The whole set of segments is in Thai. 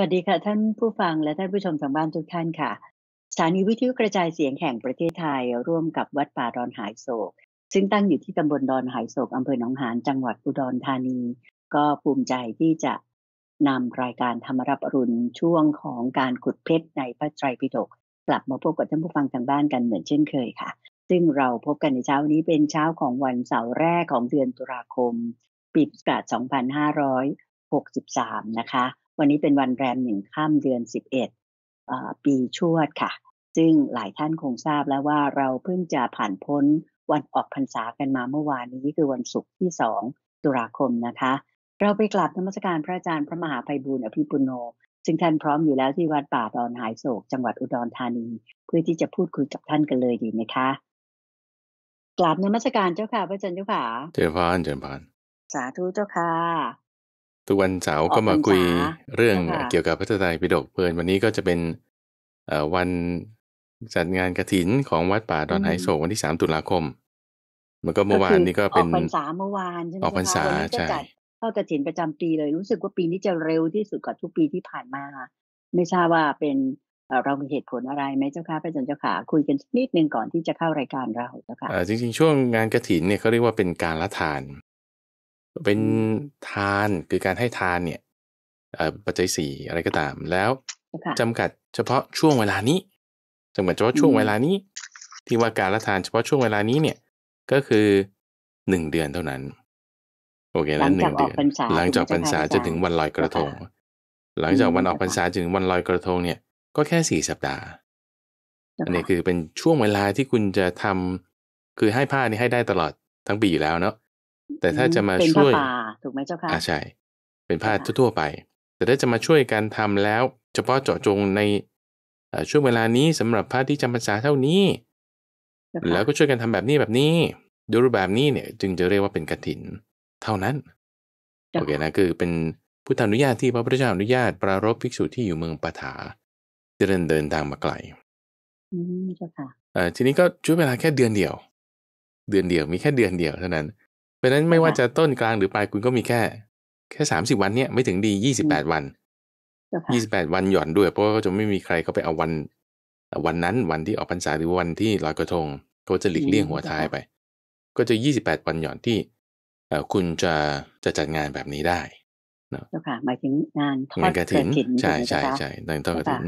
วัสดีค่ะท่านผู้ฟังและท่านผู้ชมทางบ้านทุกท่านค่ะ สถานีวิทยุกระจายเสียงแห่งประเทศไทย ร่วมกับวัดป่าดอนหายโศก ซึ่งตั้งอยู่ที่ตำบลดอนหายโศกอำเภอหนองหานจังหวัดอุดรธานี ก็ภูมิใจที่จะนำรายการธรรมรับอรุณ ช่วงของการขุดเพชรในพระไตรปิฎกกลับมาพบกับท่านผู้ฟังทางบ้านกันเหมือนเช่นเคยค่ะ ซึ่งเราพบกันในเช้านี้เป็นเช้าของวันเสาร์แรกของเดือนตุลาคมปีพุทธศักราช2563 นะคะวันนี้เป็นวันแรมหนึ่งข้ามเดือน 11ปีชวดค่ะ ซึ่งหลายท่านคงทราบแล้วว่าเราเพิ่งจะผ่านพ้น วันออกพรรษากันมาเมื่อวานนี้คือวันศุกร์ที่2ตุลาคมนะคะ เราไปกราบนมัสการพระอาจารย์พระมหาภัยบูญอภิปุโนซึ่งท่านพร้อมอยู่แล้วที่วัดป่าดอนหายโศก จังหวัดอุดรธานี เพื่อที่จะพูดคุยกับท่านกันเลยดีไหมคะกราบนมัสการเจ้าค่ะพระอาจารย์เจ้าค่ะเจ้าพานเจ้าพานสาธุเจ้าค่ะทุกวันเสาร์ก็มาคุยเรื่องเกี่ยวกับพระไตรปิฎกเพลินวันนี้ก็จะเป็นวันจัดงานกระถินของวัดป่าดอนไฮโศกวันที่สามตุลาคมมันก็เมื่อวานนี้ก็เป็นออกพรรษาเมื่อวานใช่ไหมออกพรรษาใช่เข้ากระถินประจำปีเลย รู้สึกว่าปีนี้จะเร็วที่สุดกว่าทุกปีที่ผ่านมา ไม่ทราบว่าเป็นเรามีเหตุผลอะไรไหมเจ้าค่ะพระอาจารย์เจ้าค่ะ คุยกันนิดนึงก่อนที่จะเข้ารายการเราเจ้าค่ะจริงๆช่วงงานกระถินเนี่ยเขาเรียกว่าเป็นการละทานเป็นทานคือการให้ทานเนี่ยปัจจัยสี่อะไรก็ตาม แล้วจำกัดเฉพาะช่วงเวลานี้จำกัดเฉพาะช่วงเวลานี้ ที่ว่าการละทานเฉพาะช่วงเวลานี้เนี่ย ก็คือหนึ่งเดือนเท่านั้น โอเคนะหนึ่งเดือนหลังจากพรรษาจะถึงวันลอยกระทง หลังจากวันออกพรรษาถึงวันลอยกระทงเนี่ย ก็แค่สี่สัปดาห์ อันนี้คือเป็นช่วงเวลาที่คุณจะทำ คือให้ผ้านี่ให้ได้ตลอดทั้งปีอยู่แล้วเนาะแต่ถ้าจะมาช่วยปาถูกไหมเจ้าค่ะอ่าใช่ เป็นผ้าทั่วไป แต่ถ้าจะมาช่วยการทำแล้ว เฉพาะเจาะจงในช่วงเวลานี้สำหรับผ้าที่จำพรรษาเท่านี้ แล้วก็ช่วยกันทำแบบนี้แบบนี้ ดูรูปแบบนี้เนี่ย จึงจะเรียกว่าเป็นกฐินเท่านั้นโอเคนะคือ เป็นพุทธานุญาตที่พระพุทธเจ้าอนุญาตปรารบภิกษุที่อยู่เมืองปถาเดินเดินทางมาไกลอืมเจ้าค่ะทีนี้ก็ช่วยเวลาแค่เดือนเดียว เดือนเดียวมีแค่เดือนเดียวเท่านั้นเพราะนั้นไม่ว่าจะต้นกลางหรือปลายคุณก็มีแค่ แค่สามสิบวันเนี่ยไม่ถึงดียี่สิบแปดวันยี่สิบแปดวันหย่อนด้วยเพราะก็จะไม่มีใครเขาไปเอาวัน วันนั้นวันที่ออกพรรษาหรือวันที่ลอยกระทงเขาจะหลีกเลี่ยงหัวท้ายไป ก็จะยี่สิบแปดวันหย่อนที่คุณจะจะจัดงานแบบนี้ได้เนาะค่ะหมายถึงงานทอดกระถินใช่ใช่ใช่งานทอดกระถิน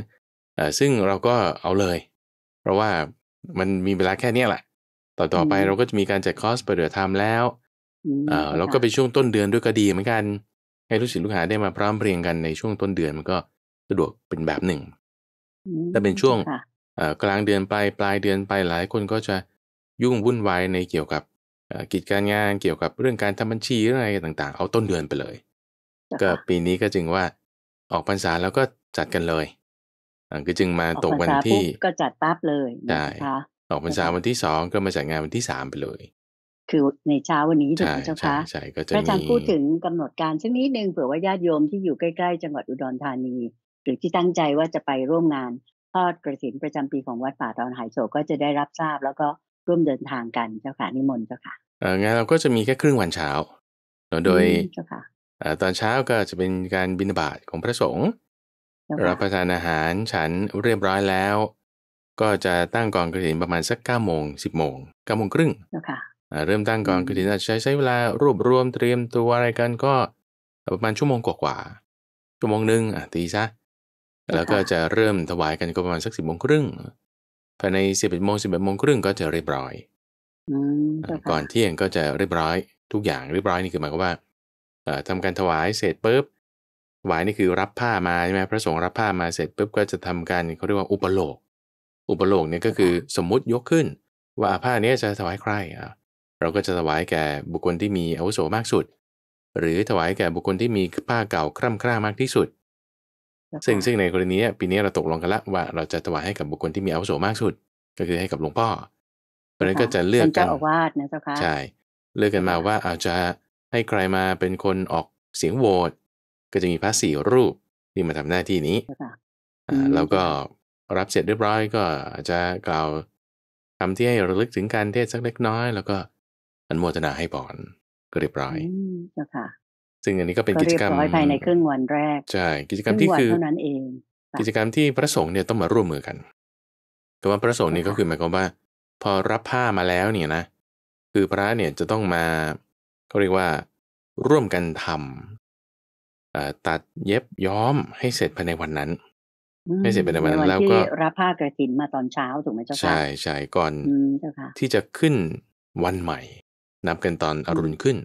ซึ่งเราก็เอาเลย เพราะว่ามันมีเวลาแค่นี้แหละต่อต่อไปเราก็จะมีการจัดคอร์สประเดือทำแล้วอ่าแล้วก็เป็นช่วงต้นเดือนด้วยก็ดีเหมือนกัน ให้ลูกศิษย์ลูกหาได้มาพร้อมเพรียงกันในช่วงต้นเดือนมันก็สะดวกเป็นแบบหนึ่ง ถ้าเป็นช่วงกลางเดือนปลายปลายเดือนไปหลายคนก็จะยุ่งวุ่นวายในเกี่ยวกับกิจการงานเกี่ยวกับเรื่องการทำบัญชีอะไรต่างๆเอาต้นเดือนไปเลย ก็ปีนี้ก็จึงว่าออกพรรษาแล้วก็จัดกันเลยก็จึงมาตกวันที่ ก็จัดปั๊บเลยใช่ออกพรรษาวันที่สองก็มาจัดงานวันที่สามไปเลยคือในเช้าวันนี้ถูกไหมเจ้าคะใช่ก็จะพระอาจารย์พูดถึงกำหนดการสักนิดนึ่งเผื่อว่าญาติโยมที่อยู่ใกล้ๆ จังหวัดอุดรธานี หรือที่ตั้งใจว่าจะไปร่วมงานทอดกระถินประจำปีของวัดป่าตอนหายโศกก็จะได้รับทราบแล้วก็ร่วมเดินทางกันเจ้าค่ะนิมนต์เจ้าค่ะเอองานเราก็จะมีแค่ครึ่งวันเช้า โดยตอนเช้าก็จะเป็นการบินบาตของพระสงฆ์รับประทานอาหารฉันเรียบร้อยแล้ว ก็จะตั้งกองกระถินประมาณสักเก้าโมงสิบโมงเก้าโมงครึ่งเริ่มตั้งก่อนกือถึงจะใช้ใช้เวลารวบรวมเตรียมตัวอะไรกันก็ประมาณชั่วโมงกว่าๆชั่วโมงหนึ่งตีซะแล้วก็จะเริ่มถวายกันก็ประมาณสักสิบโมงครึ่งภายในสิบเอ็ดโมงสิบเอ็ดโมงครึ่งก็จะเรียบร้อยก่อนเที่ยงก็จะเรียบร้อยทุกอย่างเรียบร้อยนี่คือหมายความว่าทำการถวายเสร็จปุ๊บถวายนี่คือรับผ้ามาใช่ไหมพระสงฆ์รับผ้ามาเสร็จปุ๊บก็จะทำการเขาเรียกว่าอุปโลกอุปโลกเนี่ยก็คือสมมุติยกขึ้น ว่าผ้าเนี้จะถวายใครอ่ะเราก็จะถวายแก่บุคคลที่มีอาวุโสมากสุด หรือถวายแก่บุคคลที่มีผ้าเก่าคร่ำคร่ามากที่สุดซึ่งซึ่งในกรณีนี้ปีนี้เราตกลงกันละว่าเราจะถวายให้กับบุคคลที่มีอาวุโสมากสุด ก็คือให้กับหลวงพ่อเพราะนั้นก็จะเลือกกันเจ้าอาวาสนะเจ้าค่ะใช่เลือกกันมาว่าอาจจะให้ใครมาเป็นคนออกเสียงโหวตก็จะมีพระสี่รูปที่มาทำหน้าที่นี้แล้วก็รับเสร็จเรียบร้อย ก็อาจจะกล่าวทำที่ให้ระลึกถึงการเทศสักเล็กน้อยแล้วก็อันโมทนาให้บอนก็เรียบร้อยจ้าค่ะ ซึ่งอันนี้ก็เป็นกิจกรรมภายในครึ่งวันแรก ใช่ กิจกรรมที่คือเท่านั้นเอง กิจกรรมที่พระสงฆ์เนี่ยต้องมาร่วมมือกันแต่ว่าพระสงฆ์นี่ก็คือหมายความว่า พอรับผ้ามาแล้วเนี่ยนะคือพระเนี่ยจะต้องมาเขาเรียกว่าร่วมกันทำตัดเย็บย้อมให้เสร็จภายในวันนั้นให้เสร็จภายในวันนั้นแล้ว ก็รับผ้ากระถินมาตอนเช้าถูกไหมเจ้าค่ะ ใช่ใช่ก่อน ที่จะขึ้นวันใหม่นับกันตอนอรุณขึ้น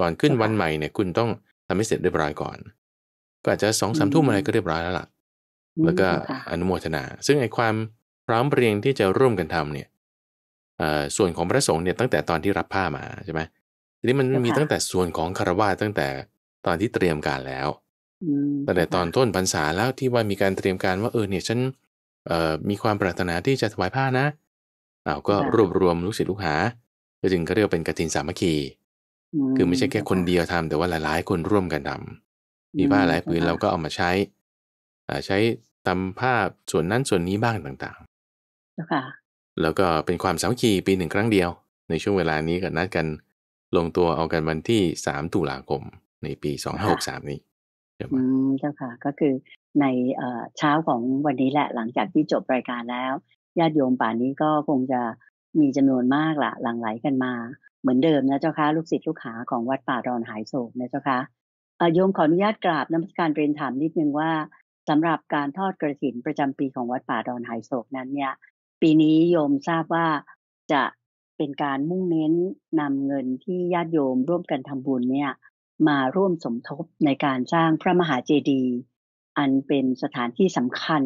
ก่อนขึ้นวันใหม่เนี่ยคุณต้องทำให้เสร็จเรียบร้อยก่อน ก็อาจจะสองสามทุ่มอะไรก็เรียบร้อยแล้วล่ะ แล้วก็อนุโมทนา ซึ่งไอ้ความพร้อมเรียงที่จะร่วมกันทำเนี่ย ส่วนของพระสงฆ์เนี่ยตั้งแต่ตอนที่รับผ้ามาใช่ไหมทีนี้มันมีตั้งแต่ส่วนของคารวะตั้งแต่ตอนที่เตรียมการแล้วตั้งแต่ตอนต้นพรรษาแล้วที่ว่ามีการเตรียมการว่าเออเนี่ยฉันมีความปรารถนาที่จะถวายผ้านะเอาก็รวบรวมลูกศิษย์ลูกหาก็จึงเขาเรียกเป็นกตินสามัคคี คือไม่ใช่แค่คนเดียวทำ แต่ว่าหลาย ๆ คนร่วมกันทำามีผ้าหลายผืนเราก็เอามาใช้ใช้ตำผ้าส่วนนั้นส่วนนี้บ้างต่างๆแล้วก็เป็นความสามัคคีปีหนึ่งครั้งเดียว ในช่วงเวลานี้ก็นัดกัน ลงตัวเอากันวันที่สามตุลาคมในปีสองห้าหกสามนี้อืมเจ้าค่ะ ก็คือในเช้าของวันนี้แหละ หลังจากที่จบรายการแล้ว ญาติโยมป่านนี้ก็คงจะมีจำนวนมากละหลั่งไหลกันมา เหมือนเดิมนะเจ้าคะลูกศิษย์ลูกหาของวัดป่าดอนหายโศกนะเจ้าคะโยมขออนุญาตกราบน้ำพการเรียนถามนิดนึงว่าสำหรับการทอดกระถินประจำปีของวัดป่าดอนหายโศกนั้นเนี่ย ปีนี้โยมทราบว่าจะเป็นการมุ่งเน้นนำเงินที่ญาติโยมร่วมกันทำบุญเนี่ย มาร่วมสมทบในการสร้างพระมหาเจดีย์อันเป็นสถานที่สำคัญ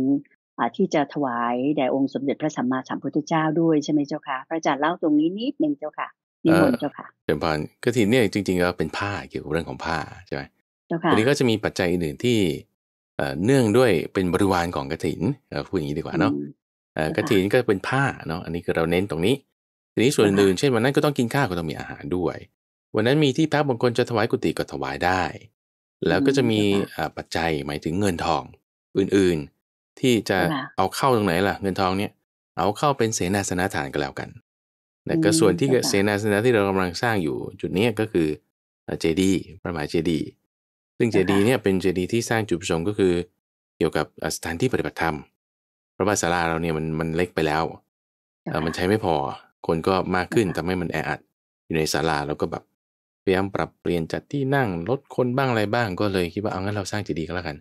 ที่จะถวายแด่องค์สมเด็จพระสัมมาสัมพุทธเจ้า ด้วยใช่ไหมเจ้าค่ะ พระอาจารย์เล่าตรงนี้นิดนึงเจ้าค่ะนิมนตงเจ้าค่ะเฉรยญพรก็ทีเนี่ยจริงๆก็เป็นผ้าเกี่ยวกับเรื่องของผ้าใช่ไหมเจ้าค่ะทีนี้ก็จะมีปัจจัยอื่นที่เนื่องด้วยเป็นบริวารของกระถินพูดอย่างนี้ดีกว่าเนาะกระถินก็เป็นผ้าเนาะ อันนี้คือเราเน้นตรงนี้ ทีนี้ส่วนอื่นเช่นวันนั้นก็ต้องกินข้าวก็ต้องมีอาหารด้วย วันนั้นมีที่พักบางคนจะถวายกุฏิก็ถวายได้ แล้วก็จะมีปัจจัยหมายถึงเงินทองอื่น ๆที่จะเอาเข้าตรงไหนล่ะ เงินทองเนี่ย เอาเข้าเป็นเสนาสนะฐานก็แล้วกันแต่ก็ส่วนที่เสนาสนะที่เรากำลังสร้างอยู่จุดนี้ก็คือเจดีประมาณเจดี ซึ่งเจดีเนี่ยเป็นเจดีที่สร้างจุดประสงค์ก็คือเกี่ยวกับสถานที่ปฏิบัติธรรมพระบาศาลาเราเนี่ยมันมันเล็กไปแล้ว มันใช้ไม่พอ คนก็มากขึ้นทำให้มันแออัด อยู่ในศาลาเราก็แบบพยายามปรับเปลี่ยนจัดที่นั่งลดคนบ้างอะไรบ้างก็เลยคิดว่าเอางั้นเราสร้างเจดีก็แล้วกัน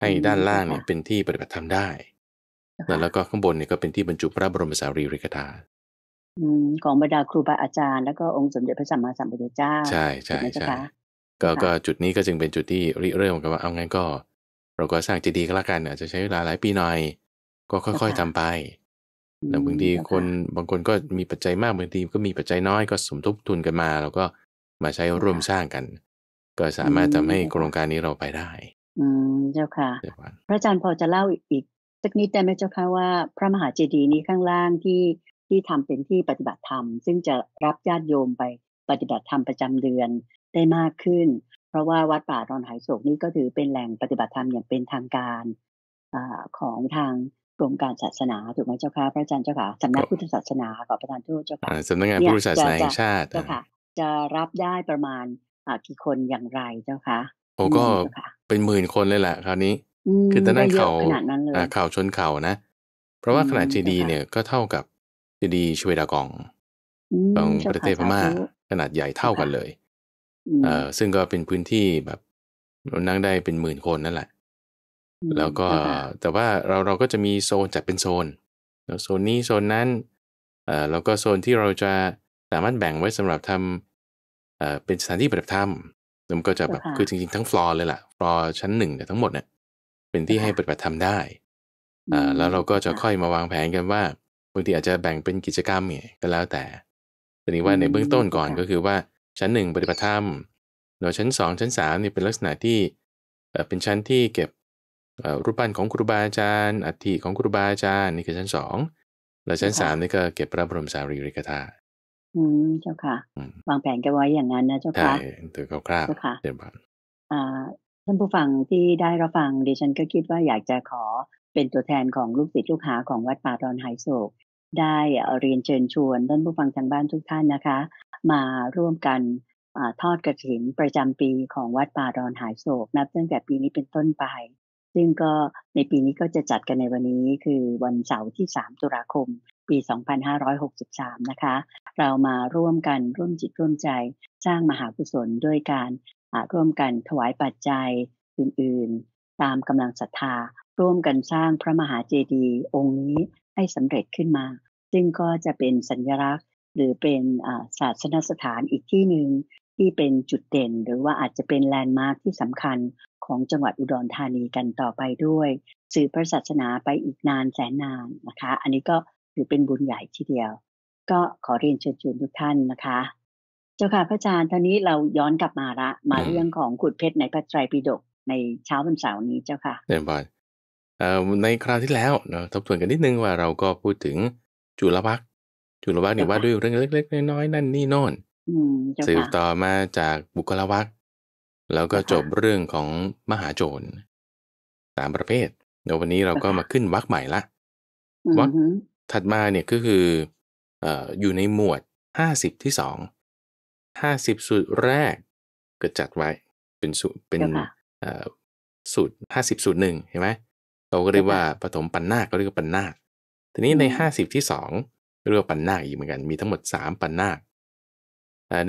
ให้ด้านล่างเนี่ยเป็นที่ปฏิบัติธรรมได้ แล้วก็ข้างบนเนี่ยก็เป็นที่บรรจุพระบรมสารีริกธาตุของบรรดาครูบาอาจารย์ แล้วก็องค์สมเด็จพระสัมมาสัมพุทธเจ้าใช่ใช่ใช่ก็ก็จุดนี้ก็จึงเป็นจุดที่ริเริ่มกันว่าเอางั้นก็ เราก็สร้างเจดีย์ก็แล้วกันอาจจะใช้เวลาหลายปีหน่อยก็ค่อย ๆทำไปแต่บางทีคนบางคนก็มีปัจจัยมากบางทีก็มีปัจจัยน้อยก็สมทบทุนกันมา แล้วก็มาใช้ร่วมสร้างกัน ก็สามารถทำให้โครงการนี้เราไปได้อืมเจ้าค่ะพระอาจารย์พอจะเล่าอีกสักนิดได้ไหมเจ้าค่ะว่า พระมหาเจดีย์นี้ข้างล่างที่ที่ทำเป็นที่ปฏิบัติธรรม ซึ่งจะรับญาติโยมไปปฏิบัติธรรมประจำเดือนได้มากขึ้น เพราะว่าวัดป่าดอนหายโศกนี้ก็ถือเป็นแหล่งปฏิบัติธรรมอย่างเป็นทางการอของทางกรมการศาสนา ถูกไหมเจ้าค่ะพระอาจารย์เจ้าค่ะสำนักพุทธศาสนาขอประทานโทษเจ้าค่ะสำนักงานพุทธศาสนาแห่งชาติเจ้าค่ะ จะรับได้ประมาณกี่คนอย่างไรเจ้าค่ะโอ้ก็เป็นหมื่นคนเลยแหละคราวนี้ คือตอนนั้นเขาาเข่าชนเข่านะ เพราะว่าขนาดเจดีเนี่ยก็เท่ากับเจดีชเวดากองของประเทศพม่าขนาดใหญ่เท่ากันเลย เออซึ่งก็เป็นพื้นที่แบบนั่งได้เป็นหมื่นคนนั่นแหละ แล้วก็แต่ว่าเราเราก็จะมีโซนจัดเป็นโซน โซนนี้โซนนั้นเออแล้วก็โซนที่เราจะสามารถแบ่งไว้สำหรับทำเออเป็นสถานที่ปฏิบัติธรรมมันก็จะแบบคือจริงๆทั้งฟลอร์เลยล่ะปอชั้นหนึ่งเนี่ยทั้งหมดเนี่ยเป็นที่ให้ปฏิบัติธรรมได้ อ่าแล้วเราก็จะค่อยมาวางแผนกันว่าบางทีอาจจะแบ่งเป็นกิจกรรมเนี่ยก็แล้วแต่ แต่นี้ว่าในเบื้องต้นก่อนก็คือว่าชั้นหนึ่งปฏิบัติธรรมหน่วยชั้นสองชั้นสามเนี่ยเป็นลักษณะที่เป็นชั้นที่เก็บรูปปั้นของครูบาอาจารย์อัฐิของครูบาอาจารย์นี่คือชั้นสองแล้วชั้นสามนี่ก็เก็บพระบรมสารีริกธาตุอืมเจ้าค่ะ วางแผนกันไว้อย่างนั้นนะเจ้าค่ะ ใช่ตืคร่าวๆเจ้าค่ะเจ้าค่ะอ่าท่านผู้ฟังที่ได้รับฟังดิฉันก็คิดว่าอยากจะขอเป็นตัวแทนของลูกศิษย์ลูกหาของวัดป่าดอนไฮโศก ได้เรียนเชิญชวนท่านผู้ฟังทางบ้านทุกท่านนะคะ มาร่วมกันอทอดกระถินประจำปีของวัดป่าดอนหายโศก นับตั้งแต่ปีนี้เป็นต้นไป ซึ่งก็ในปีนี้ก็จะจัดกันในวันนี้คือวันเสาร์ที่3ตุลาคม ปี 2563นะคะ เรามาร่วมกันร่วมจิตร่วมใจสร้างมหากุศลด้วยการร่วมกันถวายปัจจัยอื่นๆ ตามกำลังศรัทธา ร่วมกันสร้างพระมหาเจดีย์องค์นี้ให้สำเร็จขึ้นมา ซึ่งก็จะเป็นสัญลักษณ์หรือเป็นศาสนสถานอีกที่หนึ่งที่เป็นจุดเด่น หรือว่าอาจจะเป็นแลนด์มาร์คที่สำคัญของจังหวัดอุดรธานีกันต่อไปด้วย สื่อพระศาสนาไปอีกนานแสนนานนะคะ อันนี้ก็ถือเป็นบุญใหญ่ทีเดียว ก็ขอเรียนเชิญชวนทุกท่านนะคะเจ้าค่ะพระอาจารย์ตอนนี้เราย้อนกลับมาละมาเรื่องของขุดเพชร ในพระไตรปิฎกในเช้าวันเสาร์นี้เจ้าค่ะเรียบร้อยในคราวที่แล้วเนาะทบทวนกันนิดนึงว่าเราก็พูดถึงจุลวัคจุลวัคเนี่ยว่าด้วยเรื่องเล็กๆน้อยๆนั่นนี่โน่นสืบต่อมาจากบุคลวัค แล้วก็จบเรื่องของมหาโจรสามประเภทเดี๋ยววันนี้เราก็มาขึ้นวักใหม่ละวักถัดมาเนี่ยก็คืออยู่ในหมวดห้าสิบที่สองห้าสิบสูตรแรกก็จัดไว้เป็นสูตรเป็นสูตรห้าสิบสูตรหนึ่งเห็นไหมเราก็เรียกว่าปฐมปันนาคก็เรียกว่าปันนาค ทีนี้ในห้าสิบที่สองเรียกว่าปันนาคอีกเหมือนกันมีทั้งหมดสามปันนาค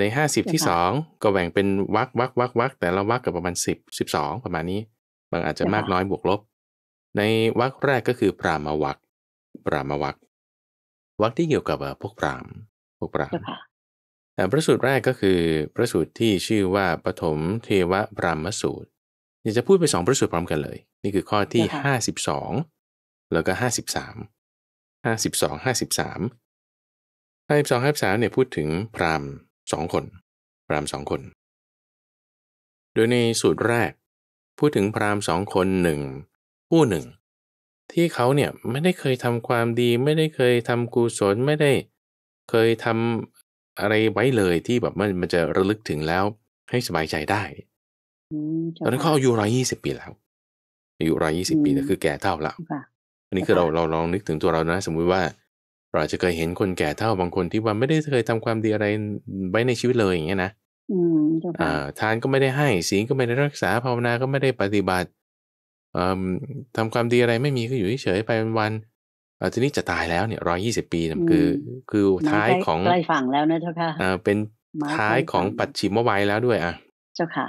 ในห้าสิบที่สองก็แบ่งเป็นวักวักวักวักแต่ละวักกับประมาณสิบสิบสองประมาณนี้ บางอาจจะมากน้อยบวกลบ ในวักแรกก็คือ ปรามวักปรามวักวักที่เกี่ยวกับพวกปรามพวกปรามพระสูตรแรกก็คือพระสูตรที่ชื่อว่าปฐมเทวพรามสูตรอยากจะพูดไปสองพระสูตรพร้อมกันเลยนี่คือข้อที่ห้าสิบสองแล้วก็ห้าสิบสามห้าสิบสองห้าสิบสามห้าสิบสองห้าสิบสามเนี่ยพูดถึงพรามสองคน พรามสองคน โดยในสูตรแรก พูดถึงพรามสองคนหนึ่งผู้หนึ่ง ที่เขาเนี่ยไม่ได้เคยทำความดีไม่ได้เคยทำกุศลไม่ได้ เคยทำอะไรไว้เลยที่แบบมันมันจะระลึกถึงแล้วให้สบายใจได้ตอนนั้นเขาอายุร้อยยี่สิบปีแล้วอายุร้อยี่สิบปีก็คือแก่เท่าแล้วอันนี้คือเราเราลองนึกถึงตัวเรานะ สมมุติว่า เราจะเคยเห็นคนแก่เท่าบางคนที่ว่าไม่ได้เคยทำความดีอะไรไว้ในชีวิตเลยอย่างเงี้ยนะอ่าทานก็ไม่ได้ให้ศีลก็ไม่ได้รักษาภาวนาก็ไม่ได้ปฏิบัติทำความดีอะไรไม่มีก็อยู่เฉยไปวันเออทีนี้จะตายแล้วเนี่ยร้อยี่สิบปีน่คือ คือท้ายของใกล้ฝั่งแล้วนะเจ้าค่ะอ่าเป็นท้ายของปัจฉิมวัยแล้วด้วยอ่ะเจ้าค่ะ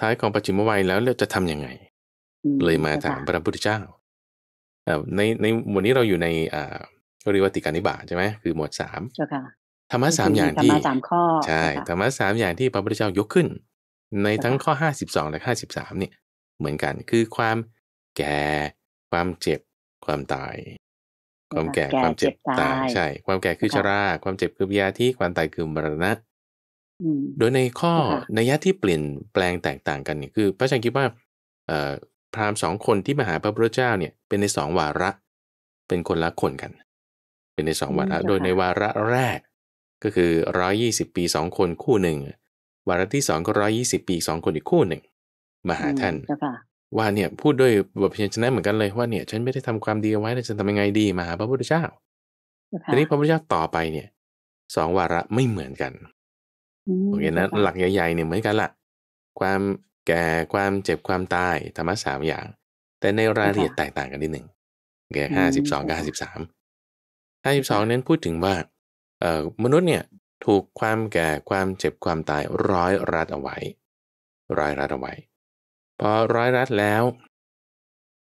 ท้ายของปัจฉิมวัยแล้วเราจะทํำยังไง เลยมาถามพระพุทธเจ้าอในในวันนี้เราอยู่ในอ่าเรียกว่าติการนิบาตใช่ไหมคือ หมวดสามเจ้าค่ะธรรมะสามอย่างที่ธรรมะสามข้อใช่ธรรมะสามอย่างที่พระพุทธเจ้ายกขึ้น ในทั้งข้อห้าสิบสองและห้าสิบสามเนี่ยเหมือนกันคือความแก่ความเจ็บความตาย ความแก่ ความเจ็บตาย ใช่ ความแก่คือชรา ความเจ็บคือพยาที่ความตายคือมรณะโดยในข้อนัยยะที่เปลี่ยนแปลงแตกต่างกันเนี่ยคือ พระชังคิดว่า พราหมณ์สองคนที่มาหาพระพุทธเจ้าเนี่ย เป็นในสองวาระ เป็นคนละคนกัน เป็นในสองวาระ โดยในวาระแรก ก็คือร้อยี่สิบปีสองคนคู่หนึ่ง วาระที่สองก็ร้อยี่สิบปีสองคนอีกคู่หนึ่งมาหาท่านว่าเนี่ยพูดด้วยแบบเพียงชนะเหมือนกันเลยว่าเนี่ยฉันไม่ได้ทำความดีเอาไว้แล้วฉันทำยังไงดีมาหาพระพุทธเจ้าทีนี้พระพุทธเจ้าต่อไปเนี่ยสองวาระไม่เหมือนกันโอเคนะหลักใหญ่ๆเนี่ยเหมือนกันละความแก่ความเจ็บความตายธรรมะสามอย่าง แต่ในรายละเอียดแตกต่างกันนิดหนึ่งแก่ห้าสิบสองกับห้าสิบสามห้าสิบสองนั้นพูดถึงว่าเอ่อมนุษย์เนี่ยถูกความแก่ความเจ็บความตายร้อยรัดเอาไว้ร้อยรัดเอาไว้พอร้อยรัดแล้ว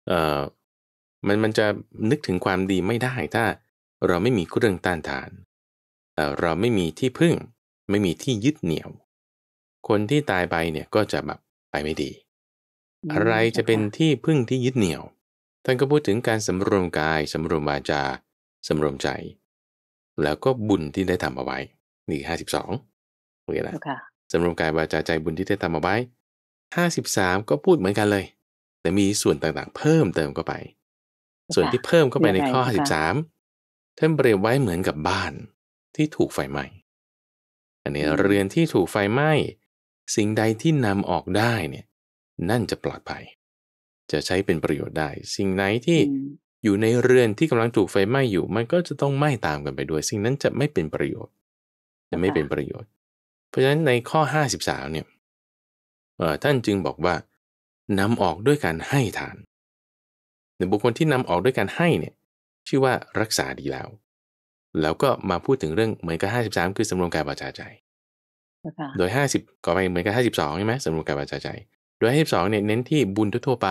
เอ่อมันมันจะนึกถึงความดีไม่ได้ถ้าเราไม่มีเรื่องต้านทาน เออเราไม่มีที่พึ่ง ไม่มีที่ยึดเหนี่ยว คนที่ตายไปเนี่ยก็จะแบบไปไม่ดี อะไรจะเป็นที่พึ่งที่ยึดเหนี่ยว ท่านก็พูดถึงการสำรวมกายสำรวมวาจาสำรวมใจ แล้วก็บุญที่ได้ทำเอาไว้ นี่ห้าสิบสองโอเคนะสำรวมกายวาจาใจบุญที่ได้ทำเอาไว้53 ก็พูดเหมือนกันเลย แต่มีส่วนต่างๆเพิ่มเติมเข้าไป ส่วนที่เพิ่มเข้าไปในข้อ53ท่านเปรียบไว้เหมือนกับบ้านที่ถูกไฟไหม้อันนี้เรือนที่ถูกไฟไหม้สิ่งใดที่นำออกได้เนี่ยนั่นจะปลอดภัย จะใช้เป็นประโยชน์ได้ สิ่งไหนที่อยู่ในเรือนที่กำลังถูกไฟไหม้อยู่ มันก็จะต้องไหม้ตามกันไปด้วยสิ่งนั้นจะไม่เป็นประโยชน์ จะไม่เป็นประโยชน์ เพราะฉะนั้นในข้อ 53เนี่ยท่านจึงบอกว่านำออกด้วยการให้ทานหนบุคคลที่นำออกด้วยการให้เนี่ยชื่อว่ารักษาดีแล้ว แล้วก็มาพูดถึงเรื่องเหมือนกับ 53 คือสำรวมกายบาจาใจโดย 50ก็ไปเหมือนกับ 52ใช่ไหมสำรวมกายบาจาใจโดย52เนี่ยเน้นที่บุญทั่วไป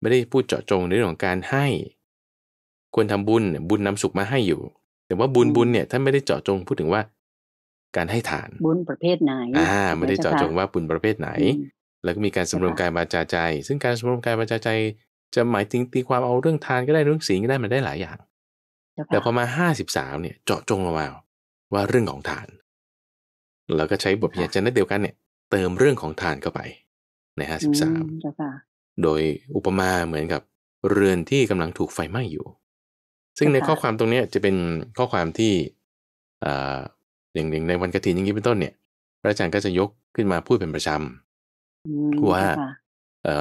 ไม่ได้พูดเจาะจงในเรื่องของการให้ ควรทำบุญบุญนำสุขมาให้อยู่ แต่ว่าบุญบุญเนี่ยท่านไม่ได้เจาะจงพูดถึงว่าการให้ทานบุญประเภทไหนอ่า ไม่ได้เจาะจงว่าบุญประเภทไหน แล้วก็มีการสำรวมกายวาจาใจ ซึ่งการสำรวมกายวาจาใจ จะหมายถึงตีความเอาเรื่องทานก็ได้เรื่องศีลก็ได้มันได้หลายอย่าง แต่พอมาห้าสิบสามเนี่ย เจาะจงลงมาว่าเรื่องของทาน แล้วก็ใช้บทพยัญชนะเดียวกันเนี่ย เติมเรื่องของทานเข้าไป ในห้าสิบสามโดยอุปมาเหมือนกับเรือนที่กำลังถูกไฟไหม้อยู่ ซึ่งในข้อความตรงนี้จะเป็นข้อความที่อย่างหนึ่งในวันกระถินอย่างนี้เป็นต้นเนี่ย พระอาจารย์ก็จะยกขึ้นมาพูดเป็นประจำว่า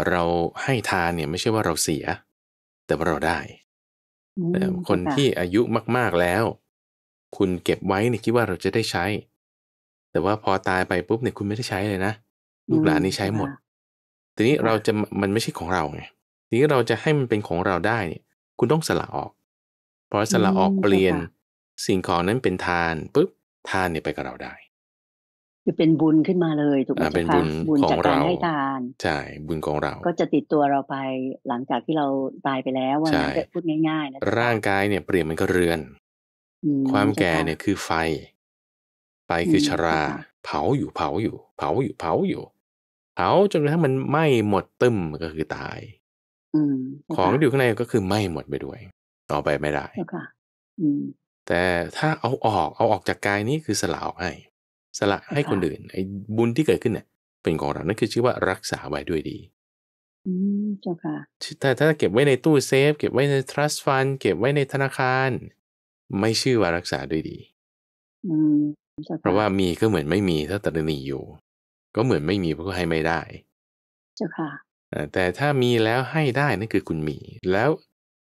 เราให้ทานเนี่ยไม่ใช่ว่าเราเสีย แต่ว่าเราได้คนที่อายุมาก ๆ แล้ว คุณเก็บไว้เนี่ยคิดว่าเราจะได้ใช้ แต่ว่าพอตายไปปุ๊บเนี่ยคุณไม่ได้ใช้เลยนะลูกหลานนี่ใช้หมด ทีนี้เราจะมันไม่ใช่ของเราไงทีนี้เราจะให้มันเป็นของเราได้เนี่ยคุณต้องสละออกพอสละออกเปลี่ยน สิ่งของนั้นเป็นทานปุ๊บทานเนี่ยไปกับเราได้คือเป็นบุญขึ้นมาเลยถูกไหมคะบุญจากการให้ทานใช่บุญของเรา ก็จะติดตัวเราไปหลังจากที่เราตายไปแล้วว่าพูดง่ายๆนะร่างกายเนี่ยเปลี่ยนมันก็เรือนความแก่เนี่ยคือไฟไฟคือชรา เผาอยู่เผาอยู่ เผาอยู่เผาอยู่เผาจนกระทั่งมันไหม้หมดตึมก็คือตายของอยู่ข้างในก็คือไหม้หมดไปด้วย ต่อไปไม่ได้ค่ะแต่ถ้าเอาออกเอาออกจากกายนี้คือสละออกให้ สละให้คนอื่น ไอ้บุญที่เกิดขึ้นเนี่ยเป็นของเรานั่นคือชื่อว่ารักษาไว้ด้วยดี อืมเจ้าค่ะแต่ถ้าเก็บไว้ในตู้เซฟเก็บไว้ใน trust fund เก็บไว้ในธนาคาร ไม่ชื่อว่ารักษาด้วยดี อืมเพราะว่ามีก็เหมือนไม่มีถ้าตรณหนีอยู่ ก็เหมือนไม่มี เพราะก็ให้ไม่ได้ เจ้าค่ะแต่ถ้ามีแล้วให้ได้นั่นคือคุณมีแล้ว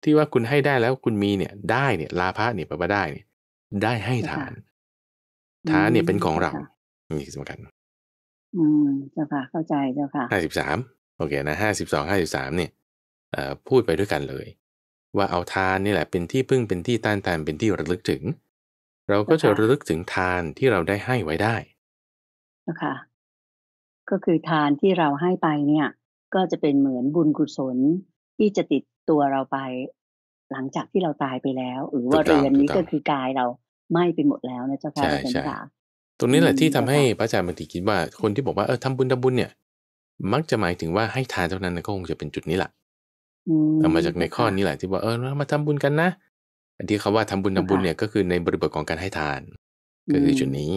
ที่ว่าคุณให้ได้แล้วคุณมีเนี่ย ได้เนี่ยลาภะเนี่ยแปลว่าได้เนี่ย ได้ให้ทาน ทานเนี่ยเป็นของเรานี่สำคัญอืมเจ้าค่ะเข้าใจเจ้าค่ะห้าสิบสามโอเคนะห้าสิบสองห้าสิบสามเนี่ยเอ่อพูดไปด้วยกันเลย ว่าเอาทานนี่แหละ เป็นที่พึ่งเป็นที่ต้านทานเป็นที่ระลึกถึง เราก็จะระลึกถึงทานที่เราได้ให้ไว้ได้นะคะก็คือทานที่เราให้ไปเนี่ย ก็จะเป็นเหมือนบุญกุศลที่จะติดตัวเราไปหลังจากที่เราตายไปแล้ว หรือว่าเรือนนี้ก็คือกายเราไหม้ไปหมดแล้วนะ เจ้าค่ะใชาร่ะตรงนี้แหละที่ทำให้พระอาจารย์มันติคิดว่าคนที่บอกว่าเออทำบุญทำบุญเนี่ย มักจะหมายถึงว่าให้ทานเท่านั้นก็คงจะเป็นจุดนี้แหละเอามาจากในข้อนี้แหละ ที่บอกเออมาทำบุญกันนะอันที่เขาว่าทำบุญทำบุญเนี่ย ก็คือในบริบทของการให้ทาน ก็คือจุดนี้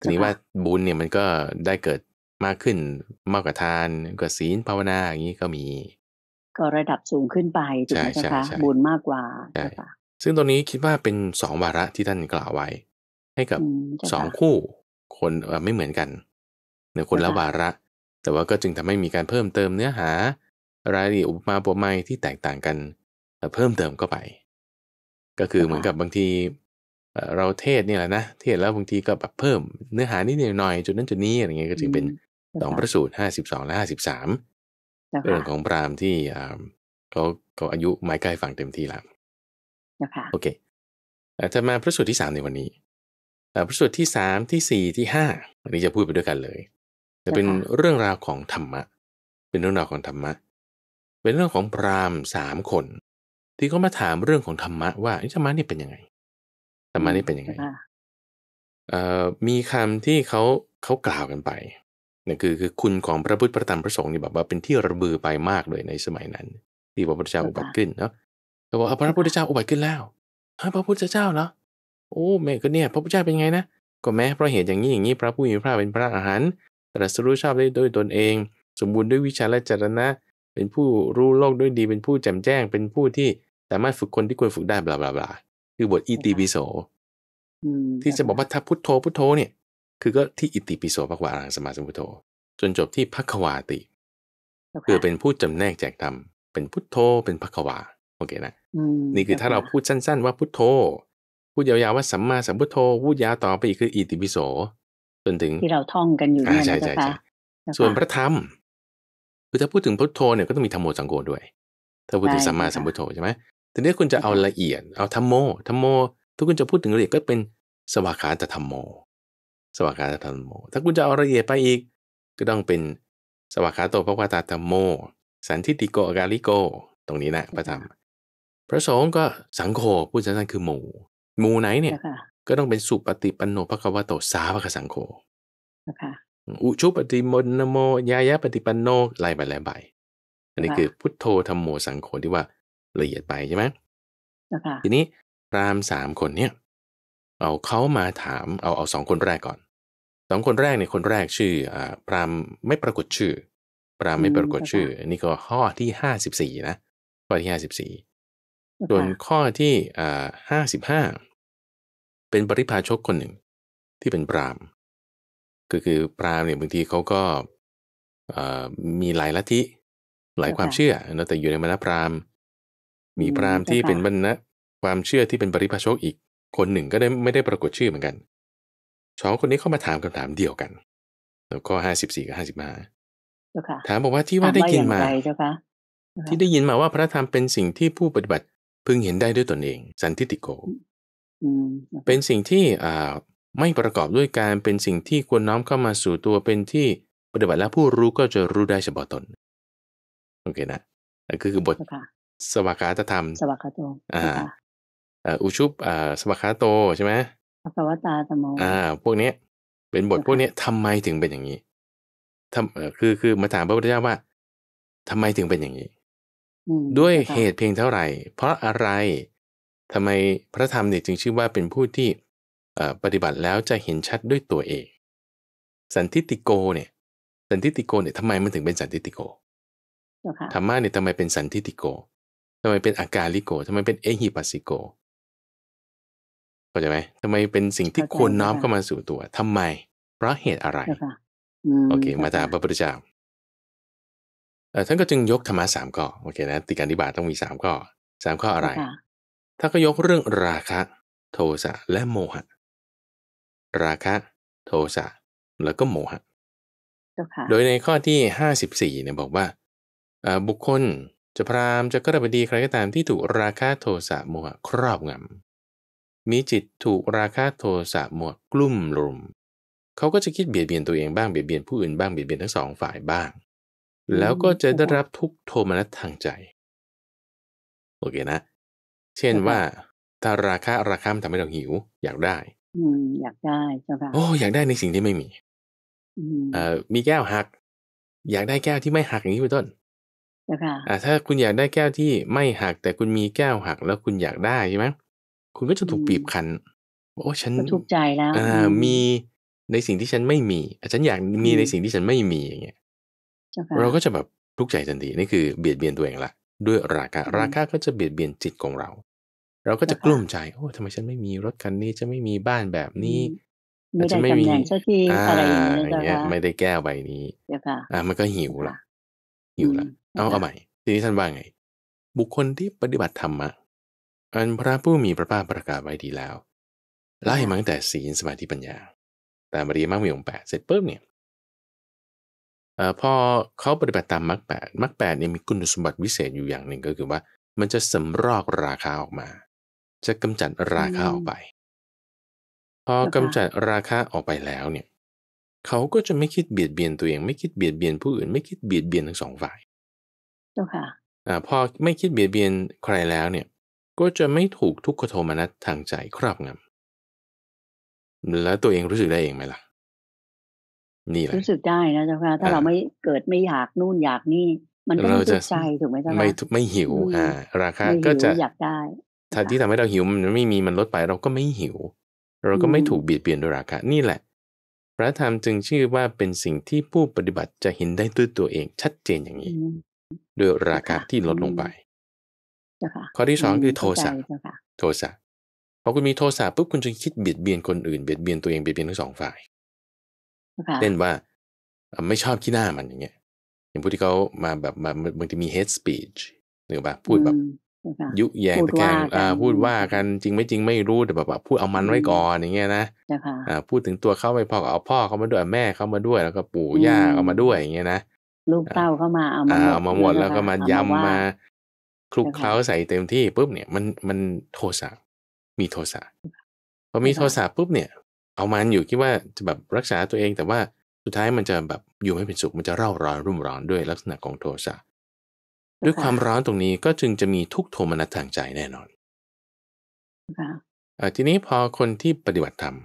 ทีนี้ว่าบุญเนี่ยมันก็ได้เกิดมากขึ้นมากกว่าทาน กว่าศีลภาวนาอย่างนี้ก็มีก็ระดับสูงขึ้นไปถูกไหมคะบุญมากกว่าค่ะซึ่งตรงนี้คิดว่าเป็นสองวาระที่ท่านกล่าวไว้ ให้กับสองคู่คนไม่เหมือนกันเนื้อคนละวาระ แต่ว่าก็จึงทำให้มีการเพิ่มเติมเนื้อหา รายละเอียดมาปไม่ที่แตกต่างกันเพิ่มเติมเข้าไป ก็คือเหมือนกับบางทีเราเทศนี่แหละนะเทศแล้วบางทีก็แบบเพิ่ม เนื้อหานิดหน่อยจุดนั้นจุดนี้อะไรเงี้ยก็จึงเป็นสองพระสูตรห้าสิบสองและห้าสิบสามเรื่องของพราหมณ์ที่เขาเขาอายุไม้ใกล้ฝั่งเต็มที่แล้วโอเคจะมาพระสูตรที่สามในวันนี้พระสูตรที่สามที่สี่ที่ห้าอันนี้จะพูดไปด้วยกันเลย จะเป็นเรื่องราวของธรรมะ เป็นเรื่องราวของธรรมะ เป็นเรื่องของพราหมณ์สามคน ที่เขามาถามเรื่องของธรรมะ ว่าธรรมะนี่เป็นยังไงธรรมะนี่เป็นยังไงมีคำที่เขาเขากล่าวกันไปนี่คือคือคุณของพระพุทธพระธรรมพระสงฆ์นี่แบบว่าเป็นที่ระบือไปมากเลยในสมัยนั้นที่พระพุทธเจ้าอุบัติขึ้นเนาะเขาบอกพระพุทธเจ้าอุบัติขึ้นแล้วพระพุทธเจ้าเหรอโอ้แม่ก็เนี่ย พระพุทธเจ้าเป็นไงนะก็แม้เพราะเหตุอย่างนี้อย่างนี้ พระผู้มีพระเป็นพระอาหารตรัสรู้ชอบได้ด้วยตนเอง สมบูรณ์ด้วยวิชาและจรณะเป็นผู้รู้โลกด้วยดีเป็นผู้แจ่มแจ้งเป็นผู้ที่สามารถฝึกคนที่ควรฝึกได้บลาบลาบลาคือบทอีตีบิโสที่จะบอกว่าถ้าพุทโธพุทโธเนี่ยคือก็ที่อิติปิโสภควาอรังสมาสมุทโธ จนจบที่พักวาติคือเป็นผู้จำแนกแจกธรรมเป็นพุทโธเป็นพักวาโอเคนะนี่คือถ้าเราพูดสั้น ๆว่าพุทโธพูดยาวๆ ว่าสัมมาสัมพุทโธ พูดยาวต่อไปอีกคืออิติปิโส จนถึงที่เราท่องกันอยู่เนี่ยนะคะส่วนพระธรรม คือถ้าพูดถึงพุทโธ เนี่ยก็ต้องมีธรรมโมสังโฆด้วยถ้าพูดถึงสัมมาสัมพุทโธใช่ไหมทีนี้คุณจะเอาละเอียดเอาธรรมโมธรรมโม ทุกคนจะพูดถึงละเอียดก็เป็นสวากาตธรรมโมสวากาตธรรมโมถ้าคุณจะเอาละเอียดไปอีก ก็ต้องเป็นสวากาโตพระวาตาธรรมโม สันทิติโกอกาลิโกตรงนี้นะพระธรรมพระสงฆ์ก็สังโฆพูดสั้นๆคือหมู่หมู่ไหนเนี่ย ก็ต้องเป็น สุปฏิปันโนพะกวาโตสาวกสังโฆอุชุปฏิมนโมยายะปฏิปันโนไล่ไปไลยไปอัน นี้คือพุทโธธรรมโมสังโฆที่ว่าละเอียดไปใช่ไหมทีนี้พรามสามคนเนี่ย เอาเขามาถามเอาเอาสองคนแรกก่อนสองคนแรกเนี่ยคนแรกชื่ออพรามไม่ปรากฏชื่อพรามไม่ปรากฏชื่ออันนี้ก็ข้อที่ห้าสิบสี่นะข้อที่ห้าสิบสี่ส่วนข้อที่ห้าสิบห้าเป็นปริพาชกคนหนึ่งที่เป็นพรามก็คือพรามเนี่ยบางทีเขาก็มีหลายลัทธิหลายความเชื่อนะแต่อยู่ในมณพรามมีพรามที่เป็นบรรณะความเชื่อที่เป็นปริพาชกอีกคนหนึ่งก็ได้ไม่ได้ปรากฏชื่อเหมือนกันสองคนนี้เข้ามาถามคำถามเดียวกันแล้วก็ห้าสิบสี่กับห้าสิบห้าถามบอกว่าที่ว่าได้ยินมาที่ได้ยินมาว่าพระธรรมเป็นสิ่งที่ผู้ปฏิบัติพึงเห็นได้ด้วยตนเอง สันทิติโกเป็นสิ่งที่อ่าไม่ประกอบด้วยการเป็นสิ่งที่ควรน้อมเข้ามาสู่ตัวเป็นที่ปฏิบัติแล้วผู้รู้ก็จะรู้ได้เฉพาะตนโอเคนะนั่นคือบทสวากาตธรรม สวากาโต อ่าอุชุปสวากาโตใช่ไหมอภวตาตมอ่าพวกนี้เป็นบทพวกนี้ทำไมถึงเป็นอย่างนี้ทำเอคือ คือ มาถามพระพุทธเจ้าว่า ทำไมถึงเป็นอย่างนี้ด้วยเหตุเพียงเท่าไหร่ เพราะอะไร ทำไมพระธรรมเนี่ยจึงชื่อว่าเป็นผู้ที่ ปฏิบัติแล้วจะเห็นชัดด้วยตัวเอง สันทิติโกเนี่ย สันทิติโกเนี่ยทำไมมันถึงเป็นสันทิติโกธรรมะเนี่ยทำไมเป็นสันทิติโกทำไมเป็นอากาลิโกทำไมเป็นเอหิปัสสิโกเข้าใจไหมทำไมเป็นสิ่งที่ควรน้อมเข้ามาสู่ตัว ทำไม เพราะเหตุอะไรโอเค มาจากพระพุทธเจ้าท่านก็จึงยกธรรมะสามข้อโอเค นะ ติการนิบาตต้องมีสามข้อสามข้ออะไร ถ้าก็ยกเรื่องราคะ โทสะและโมหะ ราคะ โทสะแล้วก็โมหะ โดยในข้อที่ห้าสิบสี่เนี่ยบอกว่าบุคคลจะพรามจะกระบดีใครก็ตามที่ถูก ราคะโทสะโมหะครอบงำมีจิตถูก ราคะโทสะหมดกลุ่มลุม เขาก็จะคิดเบียดเบียนตัวเองบ้าง เบียดเบียนผู้อื่นบ้าง เบียดเบียนทั้งสองฝ่ายบ้าง แล้วก็จะได้รับทุกโทมนัสทางใจ โอเคนะ เช่นว่า ถ้าราคาราคามทำให้เราหิว อยากได้ อือยากได้เจ้าค่ะโอ้ อยากได้ในสิ่งที่ไม่มีเอ่อมีแก้วหัก อยากได้แก้วที่ไม่หักอย่างนี้เป็นต้นเจ้าค่ะอ่าถ้าคุณอยากได้แก้วที่ไม่หักแต่คุณมีแก้วหักแล้วคุณอยากได้ใช่ไหมคุณก็จะถูกบีบคั้นโอ้ ฉันถูกใจแล้วอมี ในสิ่งที่ฉันไม่มี ฉันอยากมีในสิ่งที่ฉันไม่มีอย่างเงี้ยเราก็จะแบบทุกข์ใจทันที นี่คือเบียดเบียนตัวเองละ ด้วยราคา ราคาก็จะเบียดเบียนจิตของเรา เราก็จะกลุ้มใจ โอ้ทำไมฉันไม่มีรถคันนี้ จะไม่มีบ้านแบบนี้ไม่ได้ตำแหน่งัทีอะไรอย่างเงี้ย ไม่ได้แก้ใบนี้อ่า มันก็หิวละหิวละเอาเอาใหม่ทีนี้ท่านว่าไง บุคคลที่ปฏิบัติธรรมะอันพระผู้มีพระภาคประกาศไว้ดีแล้วไล่มั้งแต่ศีลสมาธิปัญญา แต่มารีม่งมีองค์แปดเสร็จปุ๊บเนี่ยอพอเขาปฏิบัติตามมรรคแปดมรรคแปดเนี่ยมีคุณสมบัติวิเศษอยู่อย่างหนึ่งก็คือว่า มันจะสำรอกราคาออกมา จะกำจัดราคาออกไป พอกำจัดราคาออกไปแล้วเนี่ยเขาก็จะไม่คิดเบียดเบียนตัวเองไม่คิดเบียดเบียนผู้อื่น ไม่คิดเบียดเบียนทั้งสองฝ่ายเจ้าค่ะอ่าพอไม่คิดเบียดเบียนใครแล้วเนี่ยก็จะไม่ถูกทุกขโทมนัสทางใจครอบงำแล้วตัวเองรู้สึกได้เองไหมล่ะ นี่แหละรู้สึกได้นะเจ้าค่ะถ้าเราไม่เกิดไม่อยากนู่นอยากนี่มันก็ไม่ติกใจถูกไหมเจ้าค่ะไม่ไม่หิว อ่าราคาก็จะอยากได้ถ้าที่ทำให้เราหิวมันไม่มีมันลดไป เราก็ไม่หิว เราก็ไม่ถูกเบียดเบียนด้วยราคานี่แหละ พระธรรมจึงชื่อว่าเป็นสิ่งที่ผู้ปฏิบัติจะเห็นได้ด้วยตัวเองชัดเจนอย่างนี้ด้วยราคาที่ลดลงไปข้อที่สองคือโทสะ โทสะพอคุณมีโทสะปุ๊บคุณจึงคิดเบียดเบียนคนอื่นเบียดเบียนตัวเองเบียดเบียนทั้งสองฝ่ายเช่นว่า ไม่ชอบขี้หน้ามันอย่างเงี้ย อย่างผู้ที่เขามาแบบมาบางทีมี hate speech หรือแบบพูดแบบยุแยงตะแคงพูดว่ากันจริงไม่จริงไม่รู้แต่แบบพูดเอามันไว้ก่อนอย่างเงี้ยนะพูดถึงตัวเข้าไพ่พอเอาพ่อเข้ามาด้วยแม่เข้ามาด้วยแล้วก็ปู่ย่าเอามาด้วยอย่างเงี้ยนะ ลูกเต้าเข้ามาเอามาเอามาหมดแล้วก็มายำมาคลุกเคล้าใส่เต็มที่ปุ๊บเนี่ย มันมันโทสะมีโทสะพอมีโทสะปุ๊บเนี่ย เอามันอยู่คิดว่าจะแบบรักษาตัวเอง แต่ว่าสุดท้ายมันจะแบบอยู่ไม่เป็นสุขมันจะเร่าร้อนรุ่มร้อนด้วยลักษณะของโทสะด้วยความร้อนตรงนี้ก็จึงจะมีทุกโทมนัสทางใจแน่นอนทีนี้พอคนที่ปฏิบัติธรรม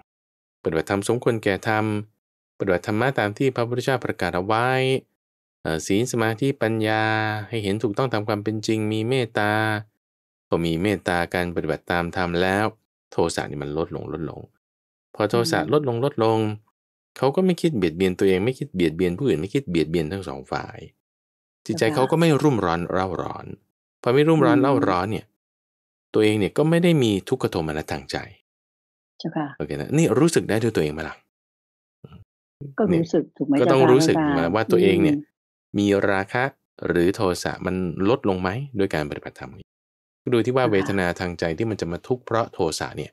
ปฏิบัติธรรมสมควรแก่ธรรมปฏิบัติธรรมะตามที่พระพุทธเจ้าประกาศเอาไว้ศีลสมาธิปัญญาให้เห็นถูกต้องตามความเป็นจริง มีเมตตาก็มีเมตตาการปฏิบัติตามธรรมแล้วโทสะนี่มันลดลงลดลงพอโทสะลดลงลดลง เขาก็ไม่คิดเบียดเบียนตัวเอง ไม่คิดเบียดเบียนผู้อื่นไม่คิดเบียดเบียนทั้งสองฝ่ายจิตใจเขาก็ไม่รุ่มร้อน เร่าร้อนพอไม่รุ่มร้อนเร่าร้อนเนี่ย ตัวเองเนี่ยก็ไม่ได้มีทุกขโทมนัสทางใจเจ้าค่ะโอเคนะนี่รู้สึกได้ด้วยตัวเองไหมล่ะก็รู้สึกถูกไหมก็ต้องรู้สึกมาว่าตัวเองเนี่ยมีราคะหรือโทสะมันลดลงไหมด้วยการปฏิบัติธรรมนี้ดูที่ว่าเวทนาทางใจที่มันจะมาทุกข์เพราะโทสะเนี่ย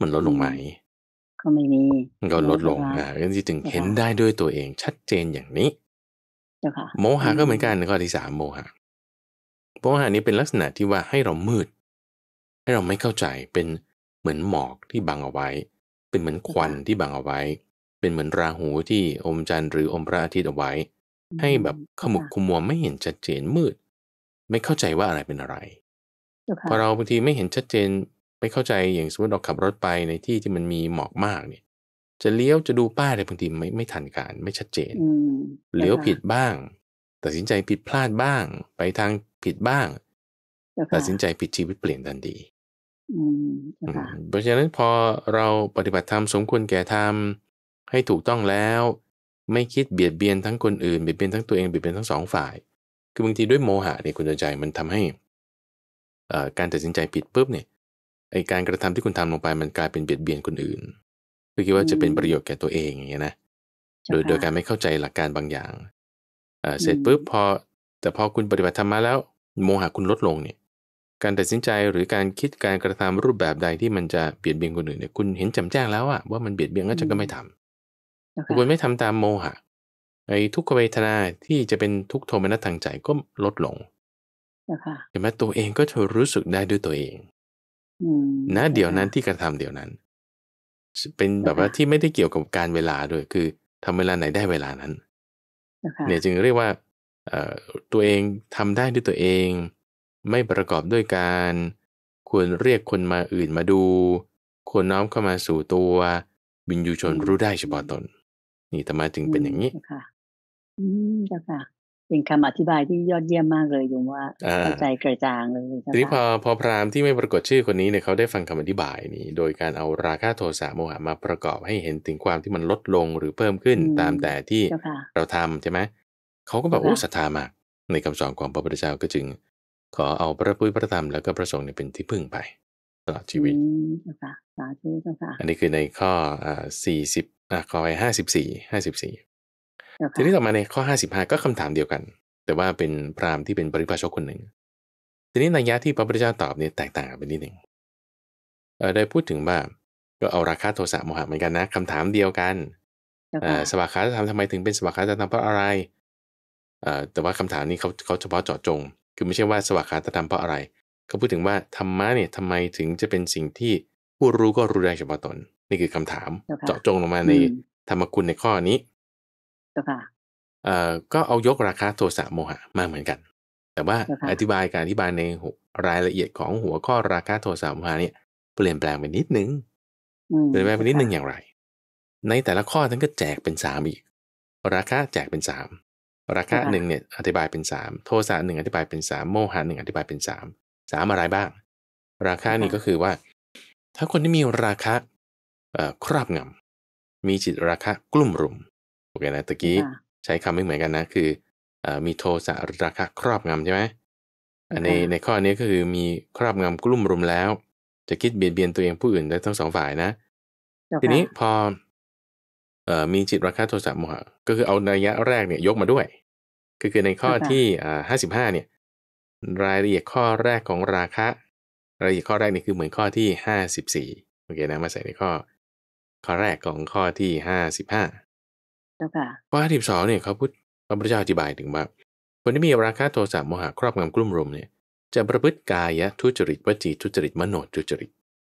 มันลดลงไหมก็ไม่มีก็ลดลงอ่ากที่จึงเห็นได้ด้วยตัวเองชัดเจนอย่างนี้โมหะก็เหมือนกันข้อที่สามโมหะโมหะนี้เป็นลักษณะที่ว่าให้เรามืด ให้เราไม่เข้าใจเป็นเหมือนหมอกที่บังเอาไว้ เป็นเหมือนควันที่บังเอาไว้ เป็นเหมือนราหูที่อมจันทร์หรืออมพระอาทิตย์เอาไว้ให้แบบขมุกขมัวไม่เห็นชัดเจนมืด ไม่เข้าใจว่าอะไรเป็นอะไร พอเราบางทีไม่เห็นชัดเจนไม่เข้าใจอย่างสมมติเราขับรถไปในที่ที่มันมีหมอกมากเนี่ย จะเลี้ยวจะดูป้ายอะไรบางทีไม่ไม่ทันการ ไม่ชัดเจนเลี้ยวผิดบ้างตัดสินใจผิดพลาดบ้าง ไปทางผิดบ้างตัดสินใจผิดชีวิตเปลี่ยนทันทีเพราะฉะนั้นพอเราปฏิบัติธรรมสมควรแก่ธรรมให้ถูกต้องแล้วไม่คิดเบียดเบียนทั้งคนอื่นเบียดเบียนทั้งตัวเองเบียดเบียนทั้งสองฝ่าย คือบางที ด้วยโมหะเนี่ยคุณใจมันทำให้การตัดสินใจผิดปุ๊บเนี่ยไอการกระทำที่คุณทำลงไปมันกลายเป็นเบียดเบียนคนอื่นคือคิดว่าจะเป็นประโยชน์แก่ตัวเองอย่างเงี้ยนะโดยโดยการไม่เข้าใจหลักการบางอย่าง เสร็จปุ๊บพอแต่พอคุณปฏิบัติธรรมมาแล้ว โมหะคุณลดลงเนี่ยการตัดสินใจหรือการคิดการกระทำรูปแบบใดที่มันจะเบียดเบียนคนอื่นเนี่ยคุณเห็นจำแจ้งแล้วอะว่ามันเบียดเบียนก็จะก็ไม่ทำบุคคลไม่ทำตามโมหะไอ้ทุกขเวทนาที่จะเป็นทุกโทมนัสทางใจก็ลดลงเห็นไหมตัวเองก็จะรู้สึกได้ด้วยตัวเองนะเดี๋ยวนั้นที่กระทำเดี๋ยวนั้น เป็นแบบว่าที่ไม่ได้เกี่ยวกับการเวลาด้วย คือ ทำเวลาไหนได้เวลานั้นเนี่ยจึงเรียกว่าตัวเองทำได้ด้วยตัวเอง ไม่ประกอบด้วยการ ควรเรียกคนมาอื่นมาดูควรน้อมเข้ามาสู่ตัวบินยูชนรู้ได้เฉพาะตนนี่ธรรมะจึงเป็นอย่างนี้ค่ะ อืมจ้าค่ะ เป็นคำอธิบายที่ยอดเยี่ยมมากเลยโยมว่าเข้าใจกระจ่างเลยทีนี้พอพอพรามที่ไม่ปรากฏชื่อคนนี้เนี่ย เขาได้ฟังคำอธิบายนี้ โดยการเอาราคะโทสะโมหะมาประกอบให้เห็นถึงความที่มันลดลงหรือเพิ่มขึ้นตามแต่ที่เราทำใช่ไหม เขาก็แบบ โอ้ศรัทธามาก ในคำสอนของพระพุทธเจ้าก็จึงขอเอาพระพุทธพระธรรมแล้วก็พระสงฆ์เป็นที่พึ่งไป ตลอดชีวิตอันนี้คือในข้อ4บอ่ะขอไปห้าสิบสี่ห้าสิบสี่ทีนี้ต่อมาในข้อห้าสิบห้าก็คำถามเดียวกัน แต่ว่าเป็นพราหมณ์ที่เป็นปริพาชกคนหนึ่ง ทีนี้นัยยะที่พระพุทธเจ้าตอบเนี่ยแตกต่างกันไปนิดหนึ่ง ได้พูดถึงว่าก็เอาราคาโทสะโมหะเหมือนกันนะคำถามเดียวกันสวาสดาธรรมทำไมถึงเป็นสวาคขาธรรมเพราะอะไร แต่ว่าคำถามนี้เขาเขาเฉพาะเจาะจง คือไม่ใช่ว่าสวาคขาธรรมเพราะอะไรเขาพูดถึงว่าธรรมะเนี่ยทำไมถึงจะเป็นสิ่งที่ผู้รู้ก็รู้ได้เฉพาะตนนี่คือคำถามเจาะจงลงมาในธรรมคุณในข้อนี้เอ่อก็เอายกราคาโทสะโมหะมาเหมือนกัน แต่ว่าอธิบายการอธิบาย ในรายละเอียดของหัวข้อราคาโทสะโมหะเนี่ยเปลี่ยนแปลงไปนิดนึงเปลี่ยนแปลงไปนิดนึงอย่างไร ในแต่ละข้อท่านก็แจกเป็นสามอีก ราคาแจกเป็นสามราคาหนึ่งเนี่ยอธิบายเป็นสามโทสะหนึ่งอธิบายเป็นสามโมหะหนึ่งอธิบายเป็นสามสามอะไรบ้าง ราคานี่ก็คือว่า ถ้าคนที่มีราคาครอบงำมีจิตราคะกลุ่มรุมโอเคนะ ตะกี้ใช้คำไม่เหมือนกันนะ คือมีโทสะราคะครอบงำใช่ไหมในในข้อนี้ก็คือมีครอบงำกลุ่มรุมแล้ว จะคิดเบียดเบียนตัวเองผู้อื่นได้ทั้งสองฝ่ายนะ ทีนี้พอมีจิตราคะโทสะโมหะก็คือเอาในยะแรกเนี่ยยกมาด้วยก็คือในข้อที่ห้าสิบห้าเนี่ย รายละเอียดข้อแรกของราคะ รายละเอียดข้อแรกนี่คือเหมือนข้อที่ห้าสิบสี่โอเคนะมาใส่ในข้อข้อแรกของข้อที่ห้าสิบห้าข้อที่สองเนี่ยเขาพูดพระพุทธเจ้าอธิบายถึงว่าคนที่มีราคะโทสะโมหะครอบงำกลุ่มรุมเนี่ย จะประพฤติกายะทุจริตวจีทุจริตมโนทุจริต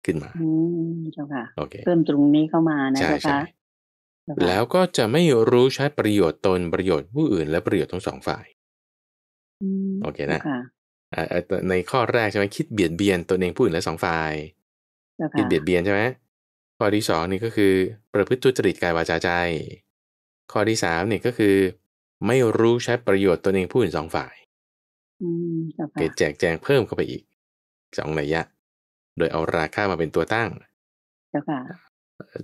ขึ้นมา อืมเจ้าค่ะ โอเคเพิ่มตรงนี้เข้ามานะเจ้าค่ะ แล้วก็จะไม่รู้ใช้ประโยชน์ตนประโยชน์ผู้อื่น และประโยชน์ทั้งสองฝ่ายโอเคนะในข้อแรกใช่ไหมคิดเบียดเบียนตนเองผู้อื่นและสองฝ่ายคิดเบียดเบียนใช่ไหมข้อที่2นี่ก็คือ ประพฤติทุจริตกายวาจาใจ ข้อที่3นี่ก็คือ ไม่รู้ใช้ประโยชน์ตนเองผู้อื่นสองฝ่ายเกิดแจกแจงเพิ่มเข้าไปอีกสองนัยยะ โดยเอาราคามาเป็นตัวตั้ง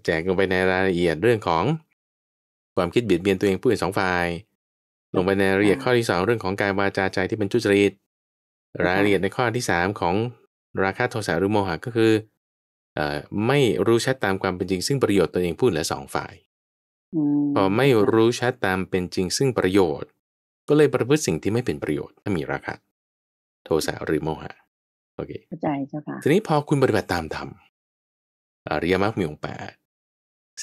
แจกลงไปในรายละเอียดเรื่องของ ความคิดเบียดเบียนตัวเองผู้อื่นสองฝ่าย ลงไปในรายละเอียดข้อที่สองเรื่องของการวาจาใจที่เป็นทุจริตรายละเอียดในข้อที่สามของราคาโทสะหรือโมหะก็คือไม่รู้ชัดตามความเป็นจริงซึ่งประโยชน์ตนเองพูดและสองฝ่ายพอไม่รู้ชัดตามเป็นจริงซึ่งประโยชน์ ก็เลยประพฤติสิ่งที่ไม่เป็นประโยชน์ ถ้ามีราคะโทสะหรือโมหะโอเคเข้าใจเจ้าค่ะทีนี้พอคุณปฏิบัติตามธรรมอริยมรรคมีองค์แปด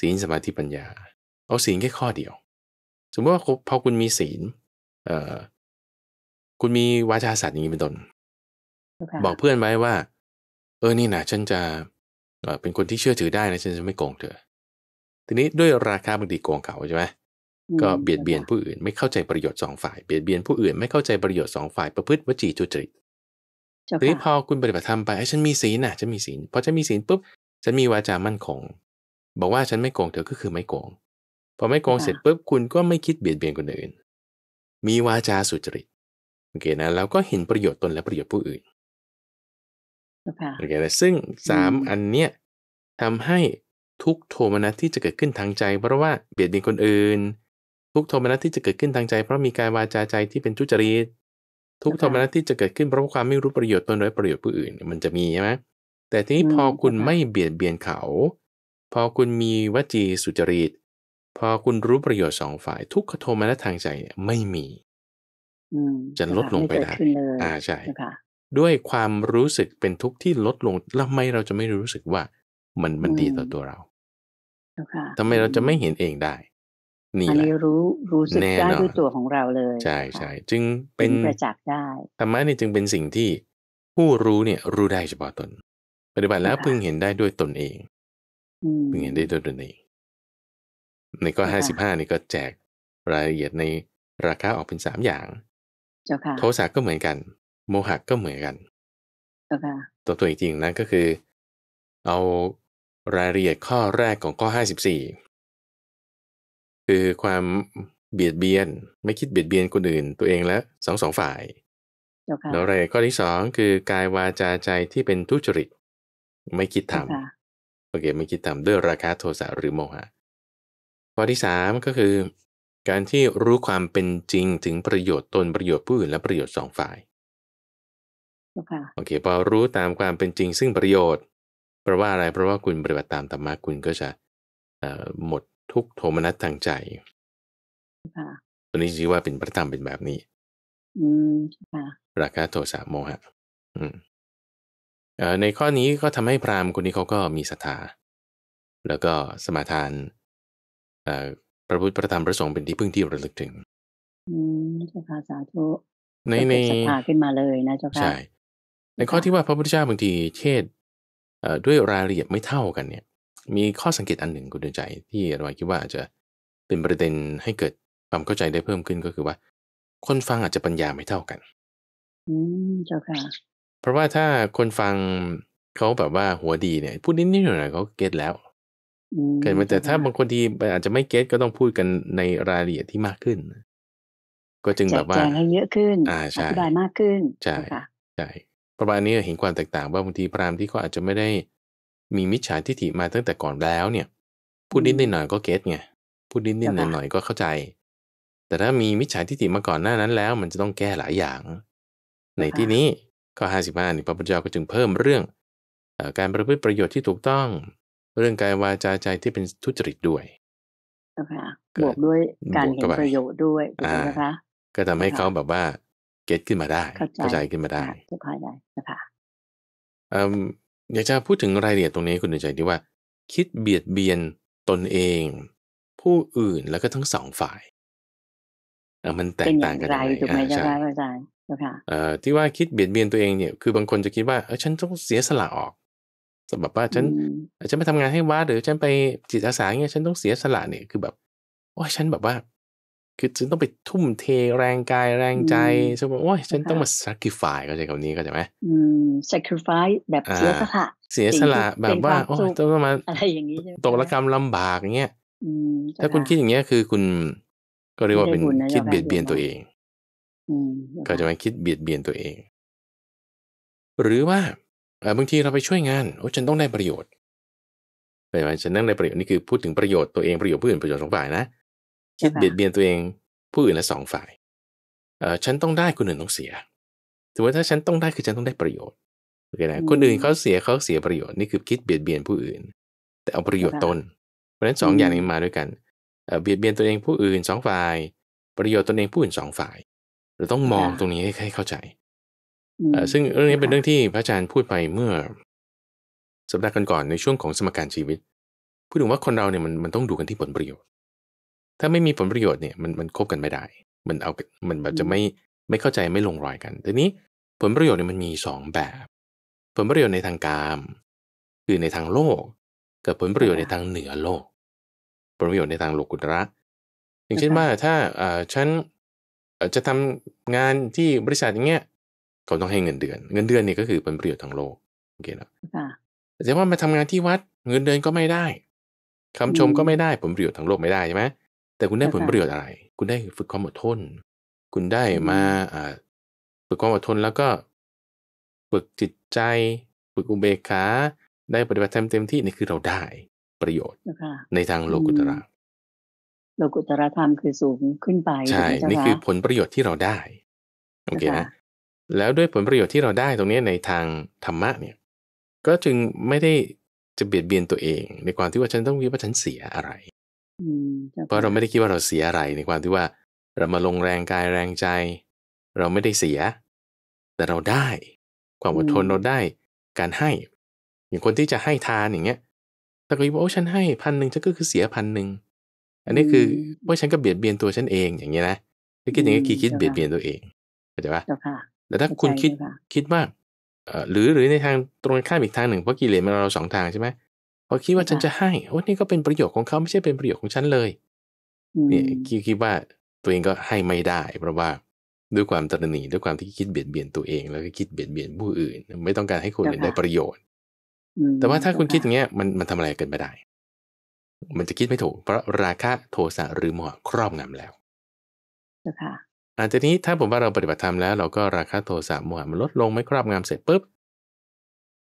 ศีลสมาธิปัญญา เอาศีลแค่ข้อเดียว สมมติว่าพอคุณมีศีลเออคุณมีวาจาสัตว์อย่างนี้เป็นต้นบอกเพื่อนไว้ว่า เออนี่นะฉันจะเป็นคนที่เชื่อถือได้นะฉันจะไม่โกงเธอ ทีนี้ด้วยราคาบางทีโกงเขาใช่ไหมก็เบียดเบียนผู้ อื่น ไม่เข้าใจประโยชน์สองฝ่ายเบียดเบียนผู้อื่นไม่เข้าใจประโยชน์สองฝ่ายประพฤติวจีจุจริตทีนี้พอคุณปฏิบัติธรรมไปฉันมีศีลนะฉันมีศีลพอฉันมีศีลปุ๊บฉันมีวาจา มั่นคง บอกว่าฉันไม่โกงเธอก็คือไม่โกงพอไม่โกงเสร็จปุ๊บคุณก็ไม่คิดเบียดเบียนคนอื่น มีวาจาสุจริตโอเคนะแล้วก็เห็นประโยชน์ตนและประโยชน์ผู้อื่นโอเคแต่ซึ่งสามอันเนี้ยทำให้ทุกโทมนัสที่จะเกิดขึ้นทางใจ เพราะว่า เบียดเบียนคนอื่น ทุกโทมนัสที่จะเกิดขึ้นทางใจ เพราะมีการวาจาใจที่เป็นทุจริตทุกโทมนัสที่จะเกิดขึ้น เพราะความไม่รู้ประโยชน์ตนและประโยชน์ผู้อื่น มันจะมีใช่ไหมแต่ทีนี้พอคุณไม่เบียดเบียนเขา พอคุณมีวจีสุจริตพอคุณรู้ประโยชน์สองฝ่าย ทุกขโทมนัสทางใจเนี่ยไม่มีจะลดลงไปได้ อ่าใช่ด้วยความรู้สึกเป็นทุกข์ที่ลดลงแล้วไม่เราจะไม่รู้สึกว่า มันมันดีต่อตัวเราทำไมเราจะไม่เห็นเองได้ นี่แหละรู้รู้สึกได้ด้วยตัวของเราเลย ใช่ใช่ จึงเป็นประจักษ์ได้ธรรมะนี่จึงเป็นสิ่งที่ผู้รู้เนี่ยรู้ได้เฉพาะตน ปฏิบัติแล้วพึงเห็นได้ด้วยตนเองพึงเห็นได้ด้วยตนเอง ในก็ห้าสิบห้านี่ก็แจกรายละเอียดในราคาออกเป็นสามอย่างโทสะก็เหมือนกันโมหะก็เหมือนกัน ตัวตัวจริงๆนะก็คือ เอารายละเอียดข้อแรกของข้อ 54 คือความเบียดเบียน ไม่คิดเบียดเบียนคนอื่น ตัวเองและสองสองฝ่ายแล้วอะไรข้อที่สองคือกายวาจาใจที่เป็นทุจริตไม่คิดทำโอเคไม่คิดทำด้วยราคาโทสะหรือโมหะ ข้อที่สามก็คือ การที่รู้ความเป็นจริงถึงประโยชน์ตนประโยชน์ผู้อื่นและประโยชน์สองฝ่ายโอเคพอรู้ตามความเป็นจริงซึ่งประโยชน์เพราะว่าอะไรเพราะว่าคุณปฏิบัติตามธรรมะคุณก็จะหมดทุกโทมนัสทางใจตัวนี้ชื่อว่าเป็นพระธรรมเป็นแบบนี้ อืมค่ะ ราคะโทสะโมหะอืมในข้อนี้ก็ทำให้พราหมณ์คนนี้เขาก็มีศรัทธาแล้วก็สมาทานพระพุทธพระธรรมพระสงฆ์เป็นที่พึ่งที่ระลึกถึง อืมเจ้าค่ะสาธุในในศรัทธาขึ้นมาเลยนะเจ้าค่ะใช่ในข้อที่ว่าพระพุทธเจ้าบางทีเทศด้วยรายละเอียดไม่เท่ากัน เนี่ย มีข้อสังเกตอันหนึ่งคุณดวใจ ที่เราคิดว่าอาจจะเป็นประเด็นให้เกิดความเข้าใจได้เพิ่มขึ้นก็คือว่า คนฟังอาจจะปัญญาไม่เท่ากัน อืมเจ้าค่ะเพราะว่าถ้าคนฟังเขาแบบว่าหัวดีเนี่ย พูดนิดนิดหน่อยหน่อยเขาเก็ตแล้วเกิดมาแต่ถ้าบางคนทีอาจจะไม่เก็ตก็ต้องพูดกันในรายละเอียดที่มากขึ้นก็จึงแบบว่าแจงให้เยอะขึ้นอธิบายมากขึ้นใช่ใช่ประมาณนี้เห็นความแตกต่างว่าบางทีพราหมณ์ที่เขาอาจจะไม่ได้ มีมิจฉาทิฏฐิมาตั้งแต่ก่อนแล้วเนี่ยพูดนิดหน่อยก็เก็ตไงพูดนิดนิดหน่อยหน่อยก็เข้าใจ แต่ถ้ามีมิจฉาทิฏฐิมาก่อนหน้านั้นแล้ว มันจะต้องแก้หลายอย่าง ในที่นี้ก็ห้าสิบห้านี่พระพุทธเจ้าก็จึงเพิ่มเรื่องการประพฤติประโยชน์ที่ถูกต้อง เรื่องกายวาจาใจที่เป็นทุจริตด้วยบวกด้วยการเห็นประโยชน์ด้วยนะคะ ก็ทำให้เขาแบบว่าเก็ตขึ้นมาได้ เข้าใจขึ้นมาได้เข้ยใจได้นะคะอยากจะพูดถึงรายละเอียดตรงนี้คุณดวงใจที่ว่า คิดเบียดเบียนตนเอง ผู้อื่นแล้วก็ทั้งสองฝ่ายมันแตกต่างกันยงไรถูกไหมอาจารย์อาจารย์ค่ะเอ่อที่ว่าคิดเบียดเบียนตัวเองเนี่ยคือบางคนจะคิดว่าเออฉันต้องเสียสละออกสำหรับว่าฉันฉันไปทำงานให้วัดหรือฉันไปจิตอาสาเนี่ยฉันต้องเสียสละเนี่ย คือแบบโอ้ยฉันแบบว่าคือฉันต้องไปทุ่มเทแรงกายแรงใจฉันบอกโอ้ย ฉันต้องมา sacrifice เข้าใจคำนี้เข้าใจไหมอืม sacrifice แบบเสียสละเสียสละแบบว่าโอ้ยต้องมาอะไรอย่างนี้ตกละกรรมลำบากเงี้ยถ้าคุณคิดอย่างเงี้ยคือคุณก็เรียกว่าเป็นคิดเบียดเบียนตัวเอง ก็จะมาคิดเบียดเบียนตัวเอง หรือว่าบางทีเราไปช่วยงาน โอ้ฉันต้องได้ประโยชน์ไปไหมฉันต้องได้ประโยชน์นี่คือพูดถึงประโยชน์ตัวเองประโยชน์ผู้อื่นประโยชน์สองฝ่ายนะคิดเบียดเบียนตัวเองผู้อื่นละสองฝ่าย เออฉันต้องได้คนอื่นต้องเสียถือว่าถ้าฉันต้องได้คือฉันต้องได้ประโยชน์โอเคนะ คนอื่นเขาเสียเขาเสียประโยชน์ นี่คือคิดเบียดเบียนผู้อื่นแต่เอาประโยชน์ตน เพราะฉะนั้นสองอย่างนี้มาด้วยกัน เบียดเบียนตัวเองผู้อื่นสองฝ่าย ประโยชน์ตนเองผู้อื่นสองฝ่าย เราต้องมองตรงนี้ให้เข้าใจซึ่งเรื่องนี้เป็นเรื่องที่พระอาจารย์พูดไปเมื่อ สัปดาห์ก่อนๆในช่วงของสมการชีวิตพูดถึงว่าคนเราเนี่ยมันมันต้องดูกันที่ผลประโยชน์ถ้าไม่มีผลประโยชน์เนี่ยมันมันควบกันไม่ได้ มันเอา มันแบบจะไม่ไม่เข้าใจไม่ลงรอยกันทีนี้ผลประโยชน์เนี่ยมันมี2แบบ ผลประโยชน์ในทางการคือในทางโลกกับผลประโยชน์ในทางเหนือโลก ผลประโยชน์ในทางโลกุตระ อย่างเช่นว่าถ้าเอ่อฉันจะทำงานที่บริษัทอย่างเงี้ยเขาต้องให้เงินเดือน เงินเดือนนี่ก็คือผลประโยชน์ทางโลก โอเคนะแต่ว่ามาทำงานที่วัดเงินเดือนก็ไม่ได้ คำชมก็ไม่ได้ผลประโยชน์ทางโลกไม่ได้ใช่ไหมแต่คุณได้ผลประโยชน์อะไร คุณได้ฝึกความอดทน คุณได้มาฝึกความอดทนแล้วก็ ฝึกจิตใจ ฝึกอุเบกขา ได้ปฏิบัติเต็มเต็มที่นี่คือเราได้ประโยชน์ในทางโลกุตระโลกุตระธรรมคือสูงขึ้นไปใช่นี่คือผลประโยชน์ที่เราได้โอเคนะแล้วด้วยผลประโยชน์ที่เราได้ตรงนี้ในทางธรรมะเนี่ยก็จึงไม่ได้จะเบียดเบียนตัวเองในความที่ว่าฉันต้องวิปัสสนเสียอะไรเพราะเราไม่ได้คิดว่าเราเสียอะไรในความที่ว่า เรามาลงแรงกายแรงใจ เราไม่ได้เสีย แต่เราได้ความอดทนเราได้การให้อย่างคนที่จะให้ทานอย่างเงี้ยถ้าก็คิดว่าโอ้ฉันให้พันหนึ่งฉันก็คือเสียพันหนึ่งอันนี้คือว่าฉันก็เบียดเบียนตัวฉันเองอย่างเงี้ยนะถ้าคิดอย่างเงี้คคิดเบียดเบียนตัวเองเข้าใจปะแต่ถ้าคุณคิดคิดว่าหรือหรือในทางตรงข้ามอีกทางหนึ่ง เพราะกิเลสมันเราสองทางใช่ไหมพอคิดว่าฉันจะให้โอ้นี่ก็เป็นประโยชน์ของเขาไม่ใช่เป็นประโยชน์ของฉันเลย เนี่ยคิดว่าตัวเองก็ให้ไม่ได้ เพราะว่าด้วยความตระหนี่ด้วยความที่คิดเบียดเบียนตัวเองแล้วก็คิดเบียดเบียนผู้อื่น ไม่ต้องการให้คนอื่นได้ประโยชน์ แต่ว่าถ้าคุณคิดอย่างเงี้ย มันมันทำอะไรกันไม่ได้ มันจะคิดไม่ถูก เพราะราคะโทสะหรือโมหครอบงำแล้วค่ะันนี้ถ้าผมว่าเราปฏิบัติธรรมแล้วเราก็ราคะโทสะโมหะมันลดลงไม่ครอบงำเสร็จปุ๊บ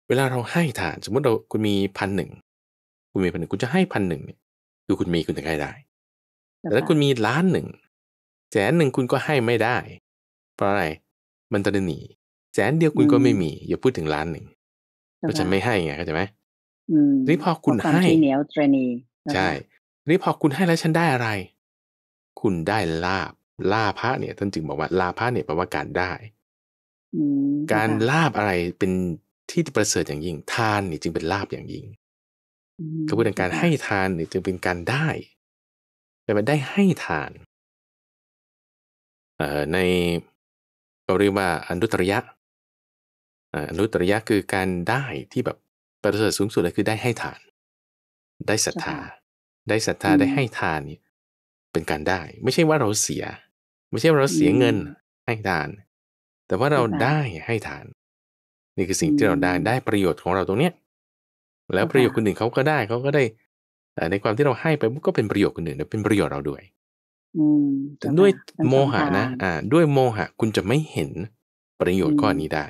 เวลาเราให้ทาน สมมติเราคุณมีพันหนึ่งคุณมีพันหนึ่งคุณจะให้พันหนึ่งเนี่ยคือคุณมีคุณจะให้ได้ แต่ถ้าคุณมีล้านหนึ่งแสนหนึ่งคุณก็ให้ไม่ได้ เพราะอะไร มันจะหนีแสนเดียวคุณก็ไม่มี อย่าพูดถึงล้านหนึ่งเพราะฉันไม่ให้ไงเข้าใจไหมนี่พอคุณให้เหนียวตรณีใช่ นี่พอคุณให้แล้วฉันได้อะไร คุณได้ลาบลาพระเนี่ยท่านจึงบอกว่าลาพระเนี่ยแปลว่าการได้การลาบอะไรเป็นที่ประเสริฐอย่างยิ่งทานนี่จึงเป็นลาบอย่างยิ่งกระบวนการให้ทานหรือจึงเป็นการได้แต่มันได้ให้ทานเออ่ในเราเรียกว่าอนุตรยะอนุตรยะคือการได้ที่แบบประเสริฐสูงสุดเลยคือได้ให้ทาน ได้ศรัทธา ได้ศรัทธาได้ให้ทานนี่เป็นการได้ ไม่ใช่ว่าเราเสีย ไม่ใช่ว่าเราเสียเงิน ให้ทาน แต่ว่าเราได้ให้ทานนี่คือสิ่งที่เราได้ได้ประโยชน์ของเราตรงเนี้ยแล้วประโยชน์คนอื่นเขาก็ได้เขาก็ได้ในความที่เราให้ไปก็เป็นประโยชน์คนอื่นและเป็นประโยชน์เราด้วยอืด้วยโมหะนะ อ่า ด้วยโมหะคุณจะไม่เห็นประโยชน์ก้อนนี้ได้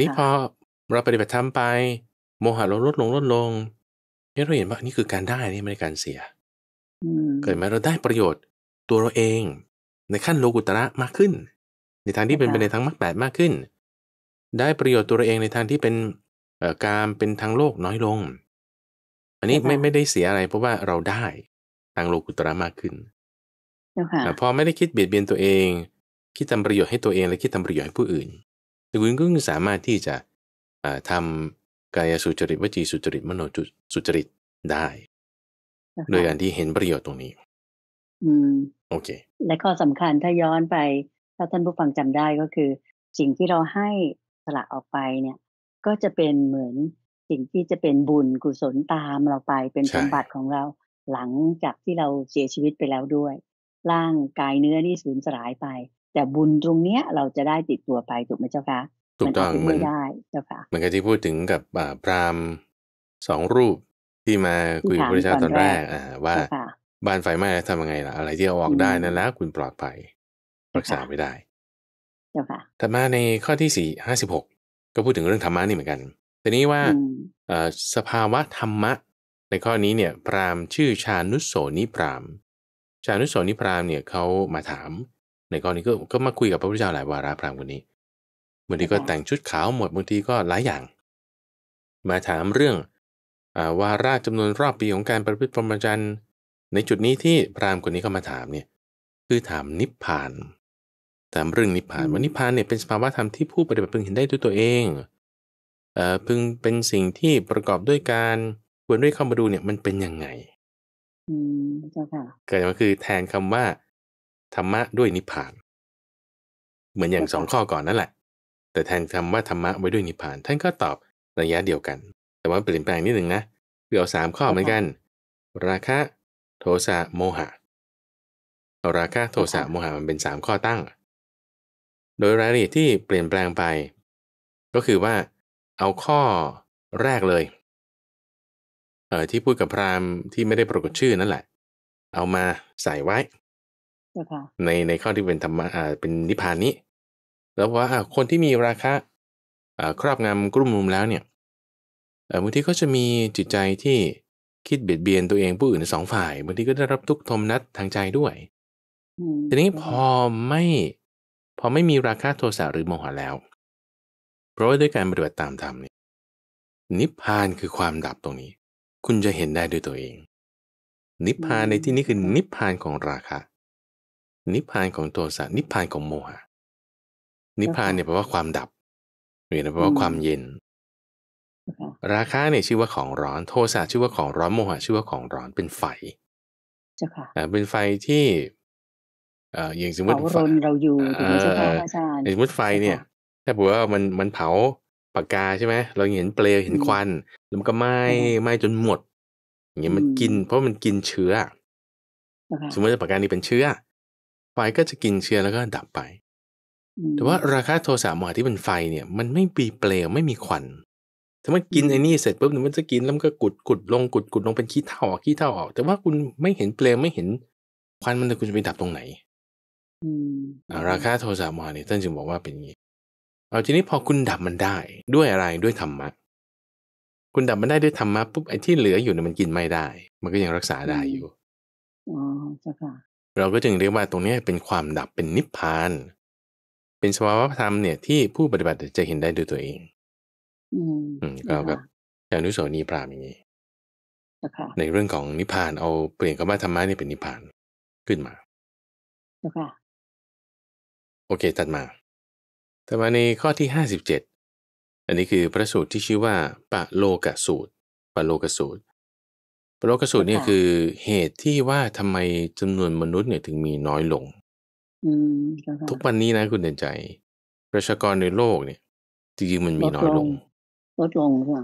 นี้พอเราปฏิบัติธรรมไป โมหะเราลดลงลดลงเราเห็นว่านี่คือการได้นี่ไม่ใช่การเสียเกิดมาเราได้ประโยชน์ตัวเราเองในขั้นโลกุตระมากขึ้น ในทางที่เป็นไปในทางมรรคแปดมากขึ้น ได้ประโยชน์ตัวเราเองในทางที่เป็นการเป็นทางโลกน้อยลง อันนี้ไม่ไม่ได้เสียอะไรเพราะว่าเราได้ทางโลกุตระมากขึ้นแต่พอไม่ได้คิดเบียดเบียนตัวเอง คิดทำประโยชน์ให้ตัวเอง และคิดทำประโยชน์ให้ผู้อื่นคุณก็สามารถที่จะทำกายสุจริตวจีสุจริตมโนจุสุจริตได้ โดยการที่เห็นประโยชน์ตรงนี้อืมโอเค และข้อสำคัญถ้าย้อนไป ถ้าท่านผู้ฟังจำได้ก็คือ สิ่งที่เราให้สละออกไปเนี่ยก็จะเป็นเหมือนสิ่งที่จะเป็นบุญกุศลตามเราไป เป็นสมบัติของเราหลังจากที่เราเสียชีวิตไปแล้วด้วยร่างกายเนื้อนี่สูญสลายไป แต่บุญตรงเนี้ยเราจะได้ติดตัวไปถูกไหมเจ้าคะถูกต้องเหมือนได้เจ้าคะเหมือนกับที่พูดถึงกับพรามสองรูปที่มาคุยกับพระเจ้าตอนแรก อ่าว่าบ้านไฟไหม้ทำยังไงล่ะ อะไรที่เอาออกได้นั่นแล้วคุณปลอดภัยรักษาไม่ได้ เจ้าค่ะแต่มาในข้อที่สี่ห้าสิบหกก็พูดถึงเรื่องธรรมะนี่เหมือนกัน แต่นี้ว่าสภาวะธรรมะ ในข้อนี้เนี่ยพราหมณ์ชื่อชานุโสนิพราหมณ์ชานุโสนิพราหมณ์เนี่ยเขามาถาม ในข้อนี้ก็ก็มาคุยกับพระพุทธเจ้าหลายวาระพราหมณ์คนนี้บางทีก็แต่งชุดขาวหมดบางทีก็หลายอย่าง มาถามเรื่องวาระจำนวนรอบปีของการประพฤติปรมจันทร์ในจุดนี้ที่พราหมณ์คนนี้ก็มาถามเนี่ยคือถามนิพพานตามเรื่องนิพพานว่านิพพานเนี่ยเป็นสภาวะธรรมที่ผู้ปฏิบัติพึงเห็นได้ด้วยตัวเอง เอ่อพึงเป็นสิ่งที่ประกอบด้วยการควรด้วยเข้ามาดูเนี่ยมันเป็นยังไง อืมเจ้าค่ะเกิดมาคือแทนคำว่าธรรมะด้วยนิพพาน เหมือนอย่างสองข้อก่อนนั่นแหละ แต่แทนคำว่าธรรมะไว้ด้วยนิพพาน ท่านก็ตอบระยะเดียวกัน แต่ว่าเปลี่ยนแปลงนิดหนึ่งนะเือเอาสามข้อเหมือนกัน ราคะ โทสะ โมหะ ราคะ โทสะ โมหะมันเป็นสามข้อตั้งโดยรายละเอียดที่เปลี่ยนแปลงไป ก็คือว่าเอาข้อแรกเลย เออที่พูดกับพราหมณ์ที่ไม่ได้ปรากฏชื่อนั่นแหละ เอามาใส่ไว้ ในในข้อที่เป็นธรรมะอ่าเป็นนิพพานนี้ แล้วว่าคนที่มีราคะครอบงำกลุ่มมุมแล้วเนี่ยบางทีก็จะมีจิตใจที่คิดเบียดเบียนตัวเองผู้อื่นสองฝ่ายบางทีก็ได้รับทุกทมนัดทางใจด้วยทีนี้พอไม่พอไม่มีราคะโทสะหรือโมหะแล้ว เพราะว่าด้วยการปฏิบัติตามธรรมนี่นิพพานคือความดับตรงนี้ คุณจะเห็นได้ด้วยตัวเอง นิพพานในที่นี้คือนิพพานของราคะนิพพานของโทสะนิพพานของโมหะนิพพานเนี่ยแปลว่าความดับเรีอแปลว่าความเย็น ราคาเนี่ยชื่อว่าของร้อนโทสะชื่อว่าของร้อนโมหะชื่อว่าของร้อนเป็นไฟเป็นไฟที่อย่างสมมติเผารนเราอยู่ถูกไหมอาจารย์สมมติไฟเนี่ย ถ้าบอกว่ามันมันเผาปากกาใช่ไหมเราเห็นเปลวเห็นควันแล้วมันก็ไหม้ไหม้จนหมดอย่างเงี้ยมันกิน เพราะมันกินเชื้อสมมติปากกานี้เป็นเชื้อไฟก็จะกินเชื้อแล้วก็ดับไป แต่ว่าราคาโทรศัพท์มืือถอที่เป็นไฟเนี่ย มันไม่มีเปลวไม่มีควันถ้ามันกินไอ้นี่เสร็จปุ๊บมันจะกินแล้วมันก็กุดกุดลงกุดกุดลงเป็นขี้เถ้าออกขี้เถ้าออกแต่ว่าคุณไม่เห็นเปลวไม่เห็นควันมันจะคุณจะไปดับตรงไหนอืมราคาโทสะโมหะเนี่ยท่านจึงบอกว่าเป็นอย่างนี้ เอาทีนี้พอคุณดับมันได้ ด้วยอะไรด้วยธรรมะคุณดับมันได้ด้วยธรรมะปุ๊บไอ้ที่เหลืออยู่เนี่ยมันกินไม่ได้ มันก็ยังรักษาได้อยู่ อ๋อจ้าค่ะเราก็จึงเรียกว่าตรงนี้เป็นความดับเป็นนิพพาน เป็นสภาวะธรรมเนี่ยที่ผู้ปฏิบัติจะเห็นได้ด้วยตัวเอง อืมก็แบบอย่างนุสโสนีปรามอย่างนี้ในเรื่องของนิพพานเอาเปลี่ยนคำว่าธรรมะนี่เป็นนิพพานขึ้นมาะคโอเค ตัดมาต่มาในข้อที่ 57 อันนี้คือพระสูตรที่ชื่อว่า ปะโลกสูตร ปะโลกสูตรปะโลกสูตรเนี่ยคือเหตุที่ว่าทำไมจำนวนมนุษย์เนี่ยถึงมีน้อยลงทุกวันนี้นะ คุณเด่นใจ ประชากรในโลกเนี่ยจริงๆมันมีน้อยลง ลดลงใช่ไหม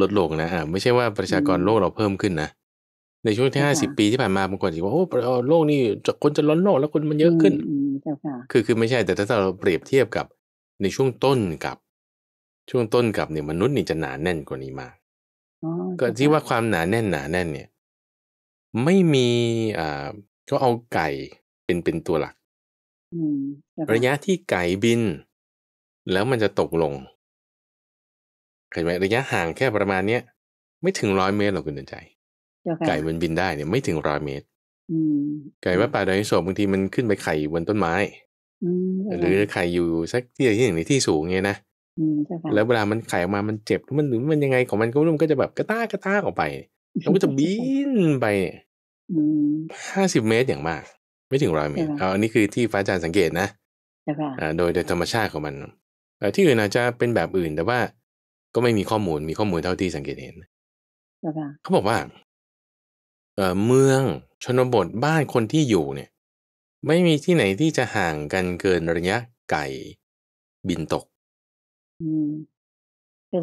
ลดลงนะ่ะไม่ใช่ว่าประชากรโลกเราเพิ่มขึ้นนะในช่วงที่ห้าสิบปีที่ผ่านมาบางคนคิดว่าโอ้โลกนี่คนจะล้นโลกแล้วคนมันเยอะขึ้น คือคือไม่ใช่แต่ถ้าเราเปรียบเทียบกับในช่วงต้นกับ ช่วงต้นกับเนี่ยมนุษย์นี่จะหนาแน่นกว่านี้มากก็ที่ว่าความหนาแน่นหนาแน่นเนี่ย ไม่มีอ่าก็เอาไก่เป็นเป็นตัวหลักระยะที่ไก่บิน แล้วมันจะตกลงเห็นไหมระยะห่างแค่ประมาณเนี้ยไม่ถึงร้อยเมตรหรอกคุณเดินใจไก่มันบินได้เนี่ยไม่ถึงร้อยเมตรไก่ว่าป่าดอยโศกบางทีมันขึ้นไปไข่บนต้นไม้หรือไข่อยู่สักที่ที่หนึ่งในที่สูงไงนะแล้วเวลามันไข่ออกมามันเจ็บมันหรือมันยังไงของมันก็รุ่มก็จะแบบกระต้ากระต้าออกไปมันก็จะบินไปห้าสิบเมตรอย่างมาก ไม่ถึงร้อยเมตรเอาอันนี้คือที่ฟ้าจานสังเกตนะโดยโดยธรรมชาติของมันที่อื่นอาจจะเป็นแบบอื่นแต่ว่า ก็ไม่มีข้อมูลมีข้อมูลเท่าที่สังเกตเห็นเขาบอกว่าเมืองชนบทบ้านคนที่อยู่เนี่ย ไม่มีที่ไหนที่จะห่างกันเกินระยะไก่ บินตกอืม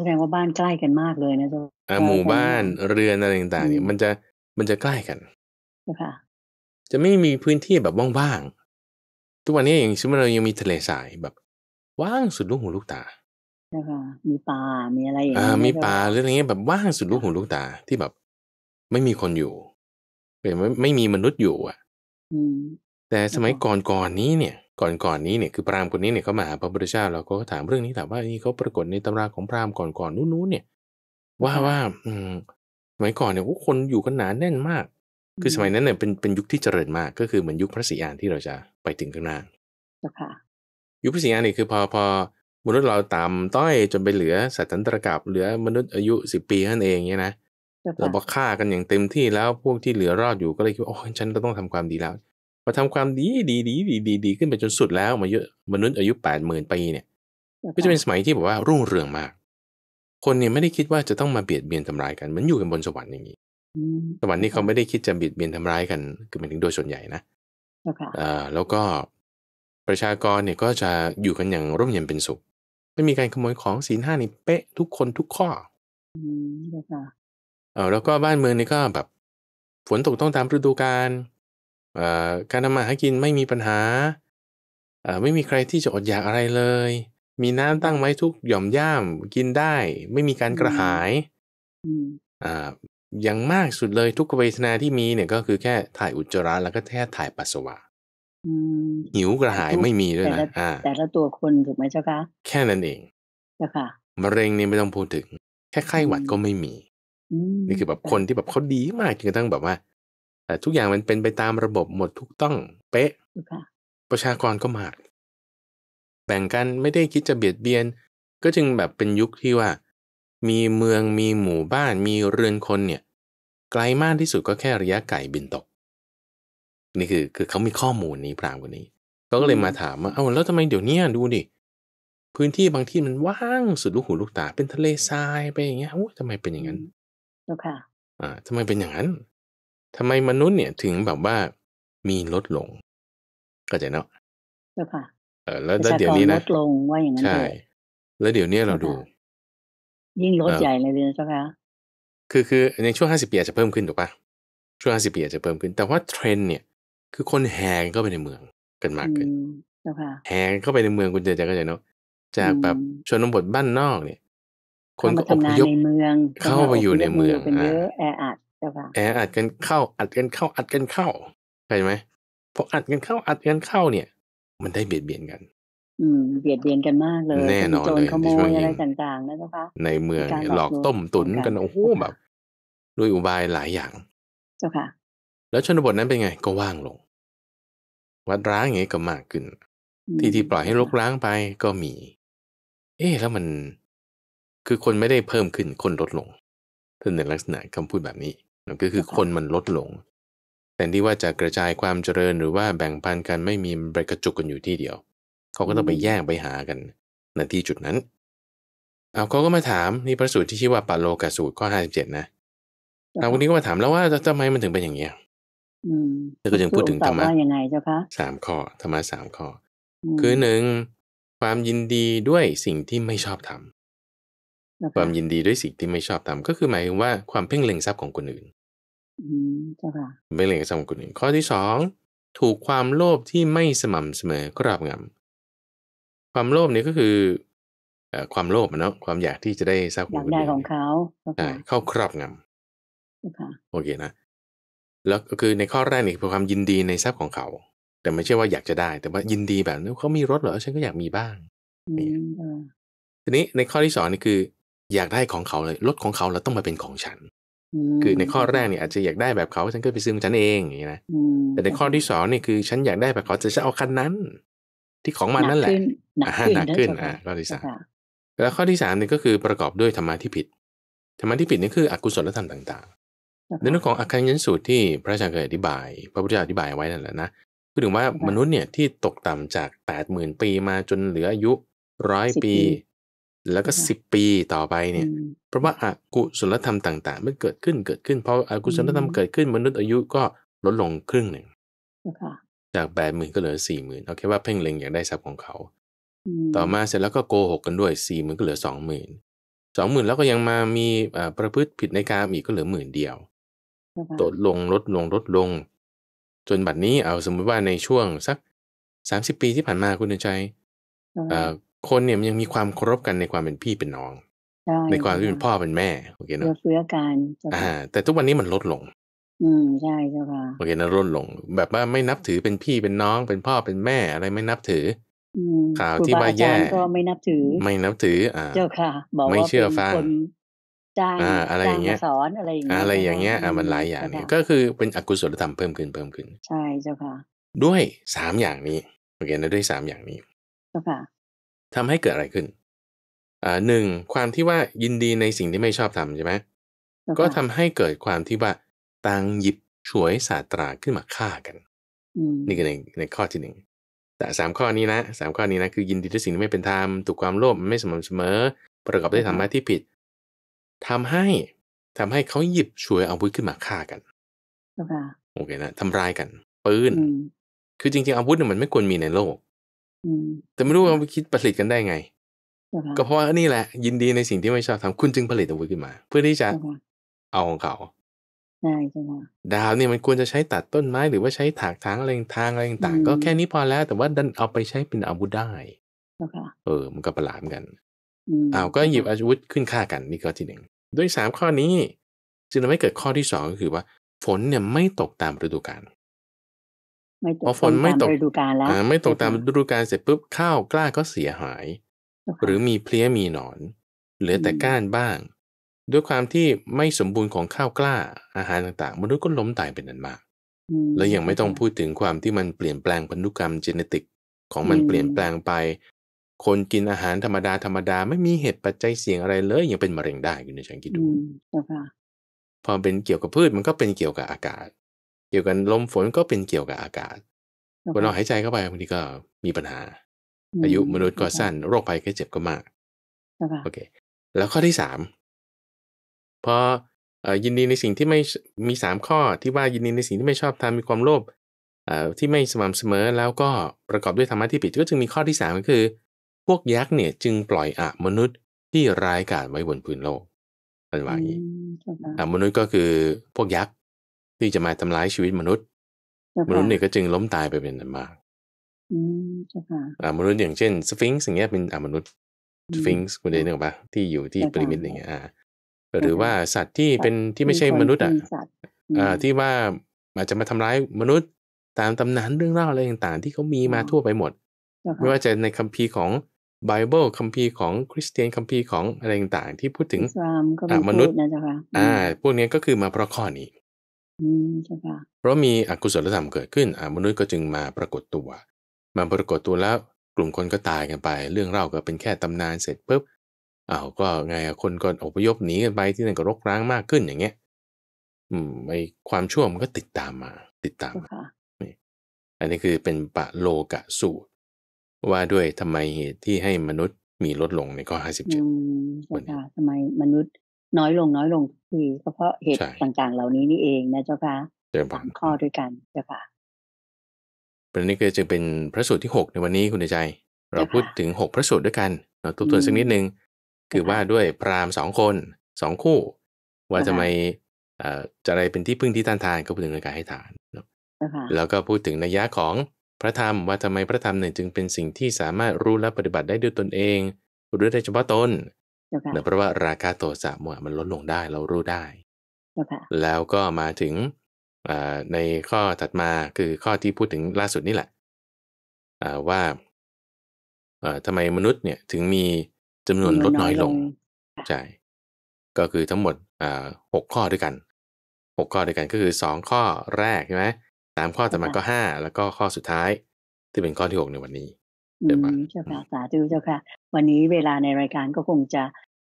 แสดงว่าบ้านใกล้กันมากเลยนะจ๊ะหมู่บ้านเรือนอะไรต่างๆ เนี่ย มันจะมันจะใกล้กันค่ะจะไม่มีพื้นที่แบบว่างๆทุกวันนี้อย่างเช่นเรายังมีทะเลสายแบบว่างสุดลูกหูลูกตาช่คะมีป่ามีอะไรอย่างเงี้ยมีป่าหรืออะไรเงี้ยแบบว่างสุดลูกหูลูกตาที่แบบ ไม่มีคนอยู่เป็นไม่ไม่มีมนุษย์อยู่อ่ะแต่สมัยก่อนก่อนนี้เนี่ยก่อนก่อนนี้เนี่ยคือพราหมณ์คนนี้เนี่ยเขามาหาพระพุทธเจ้าเราก็ถามเรื่องนี้ถามว่านี่เขาปรากฏในตำราของพราหมณ์ก่อนก่อนนู้นเนี่ย ว่าว่า อืมสมัยก่อนเนี่ยคนอยู่กันหนาแน่นมาก คือสมัยนั้นเนี่ยเป็นเป็นยุคที่เจริญมาก ก็คือเหมือนยุคพระศรีอานที่เราจะไปถึงข้างหน้าะค่ยุคพระศรีอานนี่คือ พอพอ มนุษย์เราตามต้อยจนไปเหลือสัตว์ตันตรกับเหลือมนุษย์อายุสิบปีนั่นเองเนี่ยนะเราบอกฆ่ากันอย่างเต็มที่แล้วพวกที่เหลือรอดอยู่ก็เลยคิดว่าโอ้ยฉันก็ต้องทำความดีแล้วมาทำความดีดีดีดีดีดีขึ้นไปจนสุดแล้ว มาเยอะมนุษย์อายุแปดหมื่นปีเนี่ย ก็จะเป็นสมัยที่แบบว่ารุ่งเรืองมาก คนเนี่ยไม่ได้คิดว่าจะต้องมาเบียดเบียนทำร้ายกันมันอยู่กันบนสวรรค์อย่างนี้สวรรค์นี่เขาไม่ได้คิดจะเบียดเบียนทำร้ายกันคือหมายถึงโดยส่วนใหญ่นะแล้วก็ประชากรเนี่ยก็จะอยู่กันอย่างร่มเย็นเป็นสุข ไม่มีการขโมยของศีลห้านี่เป๊ะทุกคนทุกข้อเออแล้วก็บ้านเมืองนี่ก็แบบฝนตกต้องตามฤดูกาลเอ่อการทำมาหากินไม่มีปัญหาเอ่อไม่มีใครที่จะอดอยากอะไรเลย มีน้ำตั้งไว้ทุกหย่อมย่ามกินได้ ไม่มีการกระหายอ่าอย่างมากสุดเลยทุกเวทนาที่มีเนี่ย ก็คือแค่ถ่ายอุจจาระ แล้วก็แค่ถ่ายปัสสาวะหิวกระหายไม่มีด้วยนะแต่ละตัวคนถูกไหมเจ้าคะแค่นั้นเองเจ้าค่ะมะเร็งนี่ไม่ต้องพูดถึง แค่ไข้หวัดก็ไม่มีนี่คือแบบคนที่แบบเขาดีมากจนกระทั่งแบบว่าแต่ทุกอย่างมันเป็นไปตามระบบหมดทุกต้อง เป๊ะประชากรก็มากแบ่งกันไม่ได้คิดจะเบียดเบียน ก็จึงแบบเป็นยุคที่ว่า มีเมืองมีหมู่บ้าน มีเรือนคนเนี่ย ไกลมากที่สุดก็แค่ระยะไก่บินตก นี่คือคือเขามีข้อมูลนี้พราม่านี้เขาก็เลยมาถามว่า เอาแล้วทำไมเดี๋ยวนี้ดูดิพื้นที่บางที่มันว่างสุดลูกหูลูกตาเป็นทะเลทรายไปอย่างเงี้ยโอ้ทำไมเป็นอย่างนั้นค่ะอ่าทำไมเป็นอย่างนั้น ทำไมมนุษย์เนี่ยถึงแบบว่ามีลดลง ก็จะเนาะเจ้าค่ะ เออแล้วเดี๋ยวนี้นะลดลงว่าอย่างนั้นใช่ แล้วเดี๋ยวนี้เราดู ยิ่งลดใหญ่เลยเจ้าค่ะคือคือในช่วงห้าสิบปีอาจจะเพิ่มขึ้นถูกปะช่วงห้าสิบปีอาจจะเพิ่มขึ้น แต่ว่าเทรนเนี่ย คือคนแห่เข้าไปในเมืองกันมากขึ้นแห่เข้าไปในเมืองคุณเจอจะก็จะเนาะจากแบบชนบทบ้านนอกเนี่ยคนก็อพยพในเมือง เข้ามาอยู่ในเมืองเป็นเยอะแออัดใช่ปะแออัดกันเข้า อัดกันเข้าอัดกันเข้าใช่ไหมพออัดกันเข้า อัดกันเข้าเนี่ย มันได้เบียดเบียนกัน อืม เบียดเบียนกันมากเลยแน่นอนเลยขโมยอะไรต่างๆนะเจ้าคะ ในเมืองหลอกต้มตุ๋นกันโอ้โหแบบ ด้วยอุบายหลายอย่าง เจ้าค่ะ แล้วชนบทนั้นเป็นไงก็ว่างลง วัดร้างอย่างนี้ก็มากขึ้น ที่ที่ปล่อยให้รกร้างไปก็มี เอ๊ะแล้วมันคือคนไม่ได้เพิ่มขึ้นคนลดลงถ้าในลักษณะคำพูดแบบนี้ก็คือคนมันลดลง แต่ที่ว่าจะกระจายความเจริญหรือว่าแบ่งปันกันไม่มีบรกระจุกกันอยู่ที่เดียว เขาก็ต้องไปแย่งไปหากัน ณที่จุดนั้น เอาเขาก็มาถามนี่พระสูตรที่ชื่อว่าปาโลกสูตรข้อห้าสิบเจ็ดนะเอาันนี้ก็มาถามแล้วว่าทำไมมันถึงเป็นอย่างเี้ยราก็ยังพูดถึงธรรมะยังไงเจ้าคะสามข้อธรรมะสามข้อ คือหนึ่งความยินดีด้วยสิ่งที่ไม่ชอบทความยินดีด้วยสิ่งที่ไม่ชอบทำก็คือหมายถึงว่าความเพ่งเล็งทรัพย์ของคนอื่นเพ่งเล็งทรัพย์ของคนอื่น ข้อที่สองถูกความโลภที่ไม่สม่ำเสมอครอบงำความโลภนี่ก็คือความโลภเนาะความอยากที่จะได้ทรัพย์ของคนอื่นของเขาใช่เข้าครอบงำโอเคนะ แล้วคือในข้อแรกนี่คือความยินดีในทรัพย์ของเขา แต่ไม่ใช่ว่าอยากจะได้ แต่ว่ายินดีแบบนี้เขามีรถเหรอฉันก็อยากมีบ้างทีนี้ในข้อที่สองนี่คืออยากได้ของเขาเลยรถของเขาแล้วต้องมาเป็นของฉันคือในข้อแรกเนี่ยอาจจะอยากได้แบบเขาฉันก็ไปซื้อของฉันเองอย่างนี้นะแต่ในข้อที่สองนี่คือ ฉันอยากได้แบบเขาจะจะเอาคันนั้น ที่ของมันนั่นแหละหนักขึ้นอ่ะข้อที่สามแล้วข้อที่สามนี่ก็คือประกอบด้วยธรรมะที่ผิด ธรรมะที่ผิดนี่คืออกุศลธรรมต่างๆในเรื่องของอาการยันสูตรที่พระอาจารย์เคยอธิบาย พระพุทธเจ้าอธิบายไว้นั่นแหละนะพูดถึงว่ามนุษย์เนี่ยที่ตกต่ำจากแปดหมื่นปีมาจนเหลืออายุร้อยปีแล้วก็สิบปีต่อไปเนี่ย เพราะว่าอากุศลธรรมต่างๆมันเกิดขึ้นเกิดขึ้นเพราะอากุศลธรรม เกิดขึ้น มนุษย์อายุก็ลดลงครึ่งหนึ่ง จากแปดหมื่นก็เหลือสี่หมื่นเอาแค่ว่าเพ่งเล็งอยากได้ทรัพย์ของเขา ต่อมาเสร็จแล้วก็โกหกกันด้วยสี่หมื่นก็เหลือสองหมื่นสองหมื่นแล้วก็ยังมามีประพฤติผิดในการอีกก็เหลือหมื่นเดียวลดลงลดลงลดลงจนบัดนี้เอาสมมติว่าในช่วงสักสามสิบปีที่ผ่านมาคุณใจคนเนี่ยมันยังมีความเคารพกันในความเป็นพี่เป็นน้องในความที่เป็นพ่อเป็นแม่ โอเคเนาะเฟื้อกันอ่า แต่ทุกวันนี้มันลดลง อืมใช่เจ้าค่ะโอเคนะลดลง แบบว่าไม่นับถือเป็นพี่เป็นน้องเป็นพ่อเป็นแม่อะไรไม่นับถือข่าวที่ว่าแย่ก็ไม่นับถือ ไม่นับถืออ่าเจ้าค่ะ บอกว่าไม่เชื่อฟังจ้างอะไรอย่างเงี้ยสอนอะไรอย่างเงี้ยอะไรอย่างเงี้ยอ่ามันหลายอย่างเนี่ยก็คือเป็นอกุศลธรรมเพิ่มขึ้นเพิ่มขึ้น ใช่เจ้าค่ะ ด้วยสามอย่างนี้โอเคนะด้วยสามอย่างนี้เจ้าค่ะทำให้เกิดอะไรขึ้น อ่าหนึ่ง ความที่ว่ายินดีในสิ่งที่ไม่ชอบทำใช่ไหม ก็ทำให้เกิดความที่ว่าต่างหยิบฉวยศาสตราขึ้นมาฆ่ากัน นี่คือในในข้อที่หนึ่ง แต่สามข้อนี้นะสามข้อนี้นะคือ ยินดีในสิ่งที่ไม่เป็นธรรมถูกความโลภไม่สม่ำเสมอ ประกอบด้วยธรรมะที่ผิด ทำให้ทำให้เขาหยิบฉวยอาวุธขึ้นมาฆ่ากันโอเคนะทำร้ายกัน ปืน คือจริงๆอาวุธเนี่ยมันไม่ควรมีในโลกแต่ไม่รู้ว่าคิดผลิตกันได้ไง ก็เพราะว่านี่แหละ ยินดีในสิ่งที่ไม่ชอบทำคุณจึงผลิตอาวุธขึ้นมา เพื่อที่จะเอาของเขาดาวนี่มันควรจะใช้ตัดต้นไม้หรือว่าใช้ถากทางอะไรทางอะไรต่างก็แค่นี้พอแล้ว แต่ว่าดันเอาไปใช้เป็นอาวุธได้เออ มันก็ประหลาดกันอ้าวก็หยิบอาวุธขึ้นฆ่ากัน นี่ก็ที่หนึ่งด้วยสามข้อนี้จึงทำให้เกิดข้อที่สองก็คือว่า ฝนเนี่ยไม่ตกตามฤดูกาลไม่ตกฝนไม่ตกฤดูกาลแล้ว ไม่ตกตามฤดูกาลเสร็จปุ๊บข้าวกล้าก็เสียหาย หรือมีเพลี้ยมีหนอนเหลือแต่ก้านบ้าง ด้วยความที่ไม่สมบูรณ์ของข้าวกล้าอาหารต่างๆมนุษย์ก็ล้มตายเป็นอันมาก แล้วยังไม่ต้องพูดถึงความที่มันเปลี่ยนแปลงพันธุกรรมจีเนติก ของมันเปลี่ยนแปลงไป คนกินอาหารธรรมดาธรรมดา ไม่มีเหตุปัจจัยเสี่ยงอะไร เลยยังเป็นมะเร็งได้คุณนายชังคิดดูพอเป็นเกี่ยวกับพืชมันก็เป็นเกี่ยวกับอากาศเกี่ยวกัน ลมฝนก็เป็นเกี่ยวกับอากาศคนเราหายใจเข้าไปบางทีก็มีปัญหา อายุมนุษย์ก็สั้น โรคภัยแค่เจ็บก็มากโอเคแล้วข้อที่สามพอยินดีในสิ่งที่ไม่มีสามข้อที่ว่ายินดีในสิ่งที่ไม่ชอบทามีความโลภที่ไม่สม่ำเสมอแล้วก็ประกอบด้วยธรรมะที่ผิดก็จึงมีข้อที่สามก็คือ พวกยักษ์เนี่ยจึงปล่อยอะมนุษย์ที่ร้ายกาจไว้บนพื้นโลกเป็นว่าอย่างนี้มนุษย์ก็คือพวกยักษ์ที่จะมาทำลายชีวิตมนุษย์ มนุษย์เนี่ยก็จึงล้มตายไปเป็นอันมากมนุษย์อย่างเช่นสฟิงซ์อย่างเงี้ยเป็นอมนุษย์สฟิงซ์คุณได้นึกออกปะที่อยู่ที่ปริมิตอย่างเงี้ยอ่า หรือว่าสัตว์ที่เป็นที่ไม่ใช่มนุษย์อ่ะที่ว่าอาจจะมาทำร้ายมนุษย์ตามตำนานเรื่องเล่าอะไรต่างๆ ที่เขามีมาทั่วไปหมดไม่ว่าจะในคัมภีร์ของไบเบิลคัมภีร์ของคริสเตียนคัมภีร์ของอะไรต่างๆ ที่พูดถึงมนุษย์นะะจ๊อ่าพวกนี้ก็คือมาเพราะข้อนี้เพราะมีอกุศลธรรมเกิดขึ้นมนุษย์ก็จึงมาปรากฏตัว มาปรากฏตัวแล้วกลุ่มคนก็ตายกันไป เรื่องเล่าก็เป็นแค่ตำนานเสร็จปุ๊บอ้าวก็ไงคนก็อพยพหนีกันไป ที่นั่นก็รกร้างมากขึ้นอย่างเงี้ยอืมไอความชั่วมันก็ติดตามมา ติดตามมาอันนี้คือเป็นปะโลกะสูตรว่าด้วยทำไมเหตุที่ให้มนุษย์มีลดลงในข้อห้าสิบเจ็ดคทำไมมนุษย์น้อยลงน้อยลงทีก็เพราะเหตุต่างๆเหล่านี้นี่เองนะเจ้าค่ะเจ้าคข้อด้วยกันเจ้าค่ะประเด็นนี้ก็จะเป็นพระสูตรที่หกในวันนี้คุณใจ เราพูดถึงหกพระสูตรด้วยกันเราทบทวนสักนิดนึง คือว่าด้วยพราหมณ์สองคนสองคู่ ว่าจะไมเออ่จะอะไรเป็นที่พึ่งที่ต้านทานก็พูดถึงในการให้ทานแล้วก็พูดถึงนัยยะของพระธรรมว่าทำไมพระธรรมหนึ่งจึงเป็นสิ่งที่สามารถรู้และปฏิบัติได้ด้วยตนเองรู้ได้เฉพาะตนเนื่งเพราะว่าราคาโทสะโมหะมันลดลงได้ เรารู้ได้ แล้วก็มาถึงในข้อถัดมาคือข้อที่พูดถึงล่าสุดนี่แหละว่าทำไมมนุษย์เนี่ยถึงมีจำนวนลดน้อยลงใช่ ก็คือทั้งหมดหกข้อด้วยกันหกข้อด้วยกันก็คือสองข้อแรกใช่ไหมสามข้อต่อมาก็ห้า แล้วก็ข้อสุดท้าย ที่เป็นข้อที่หกในวันนี้เจ้าค่ะสาธุเจ้าค่ะ วันนี้เวลาในรายการก็คงจะ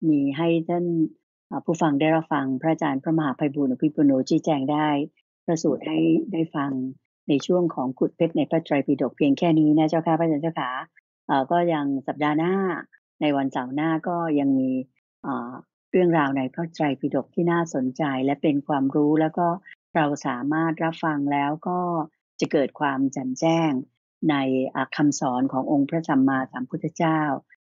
มีให้ท่านผู้ฟังได้รับฟังพระอาจารย์พระมหาภัยบุญอภิปุโนชี้แจงได้ ประสูตรให้ได้ฟังในช่วงของขุดเพชรในพระไตรปิฎกเพียงแค่นี้นะเจ้าค่ะพระอาจารย์เจ้าค่ะก็ยังสัปดาห์หน้าในวันเสาร์หน้าก็ยังมีเรื่องราวในพระไตรปิฎกที่น่าสนใจและเป็นความรู้ แล้วก็เราสามารถรับฟังแล้วก็จะเกิดความแจันแจ้งในคำสอนขององค์พระสัมมาสัมพุทธเจ้า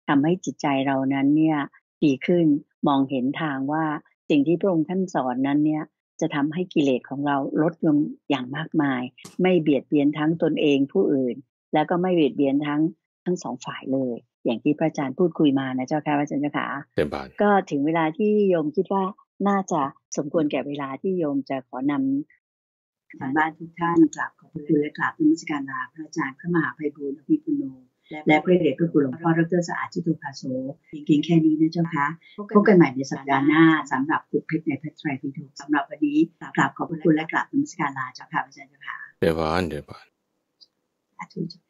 ทำให้จิตใจเรานั้นเนี่ยดีขึ้นมองเห็นทางว่า สิ่งที่พระองค์ท่านสอนนั้นเนี่ยจะทำให้กิเลสของเราลดลงอย่างมากมาย ไม่เบียดเบียนทั้งตนเองผู้อื่น แล้วก็ไม่เบียดเบียนทั้งทั้งสองฝ่ายเลย อย่างที่พระอาจารย์พูดคุยมานะเจ้าค่ะพระอาจารย์เจ้าค่ะก็ถึงเวลาที่โยมคิดว่าน่าจะสมควรแก่เวลาที่โยมจะขอนทางบ้านทุกท่านกราบขอบพระคุณและกราบนมัสการลาพระอาจารย์พระมหาไพบูลอภิปุโนและพระเดชพระคุณหลวงพ่อรัตเอรสะอาดจิตุภาโสเพียงแค่นี้นะเจ้าคะพบกันใหม่ในสัปดาห์หน้าสำหรับขุดเพชรในพระไตรปิฎกสำหรับวันนี้กราบขอบพระคุณและกราบนมัสการลาเจ้าค่ะอาจารย์เจ้าค่ะเดี๋ยวพอน เดี๋ยวพอนอาทารย์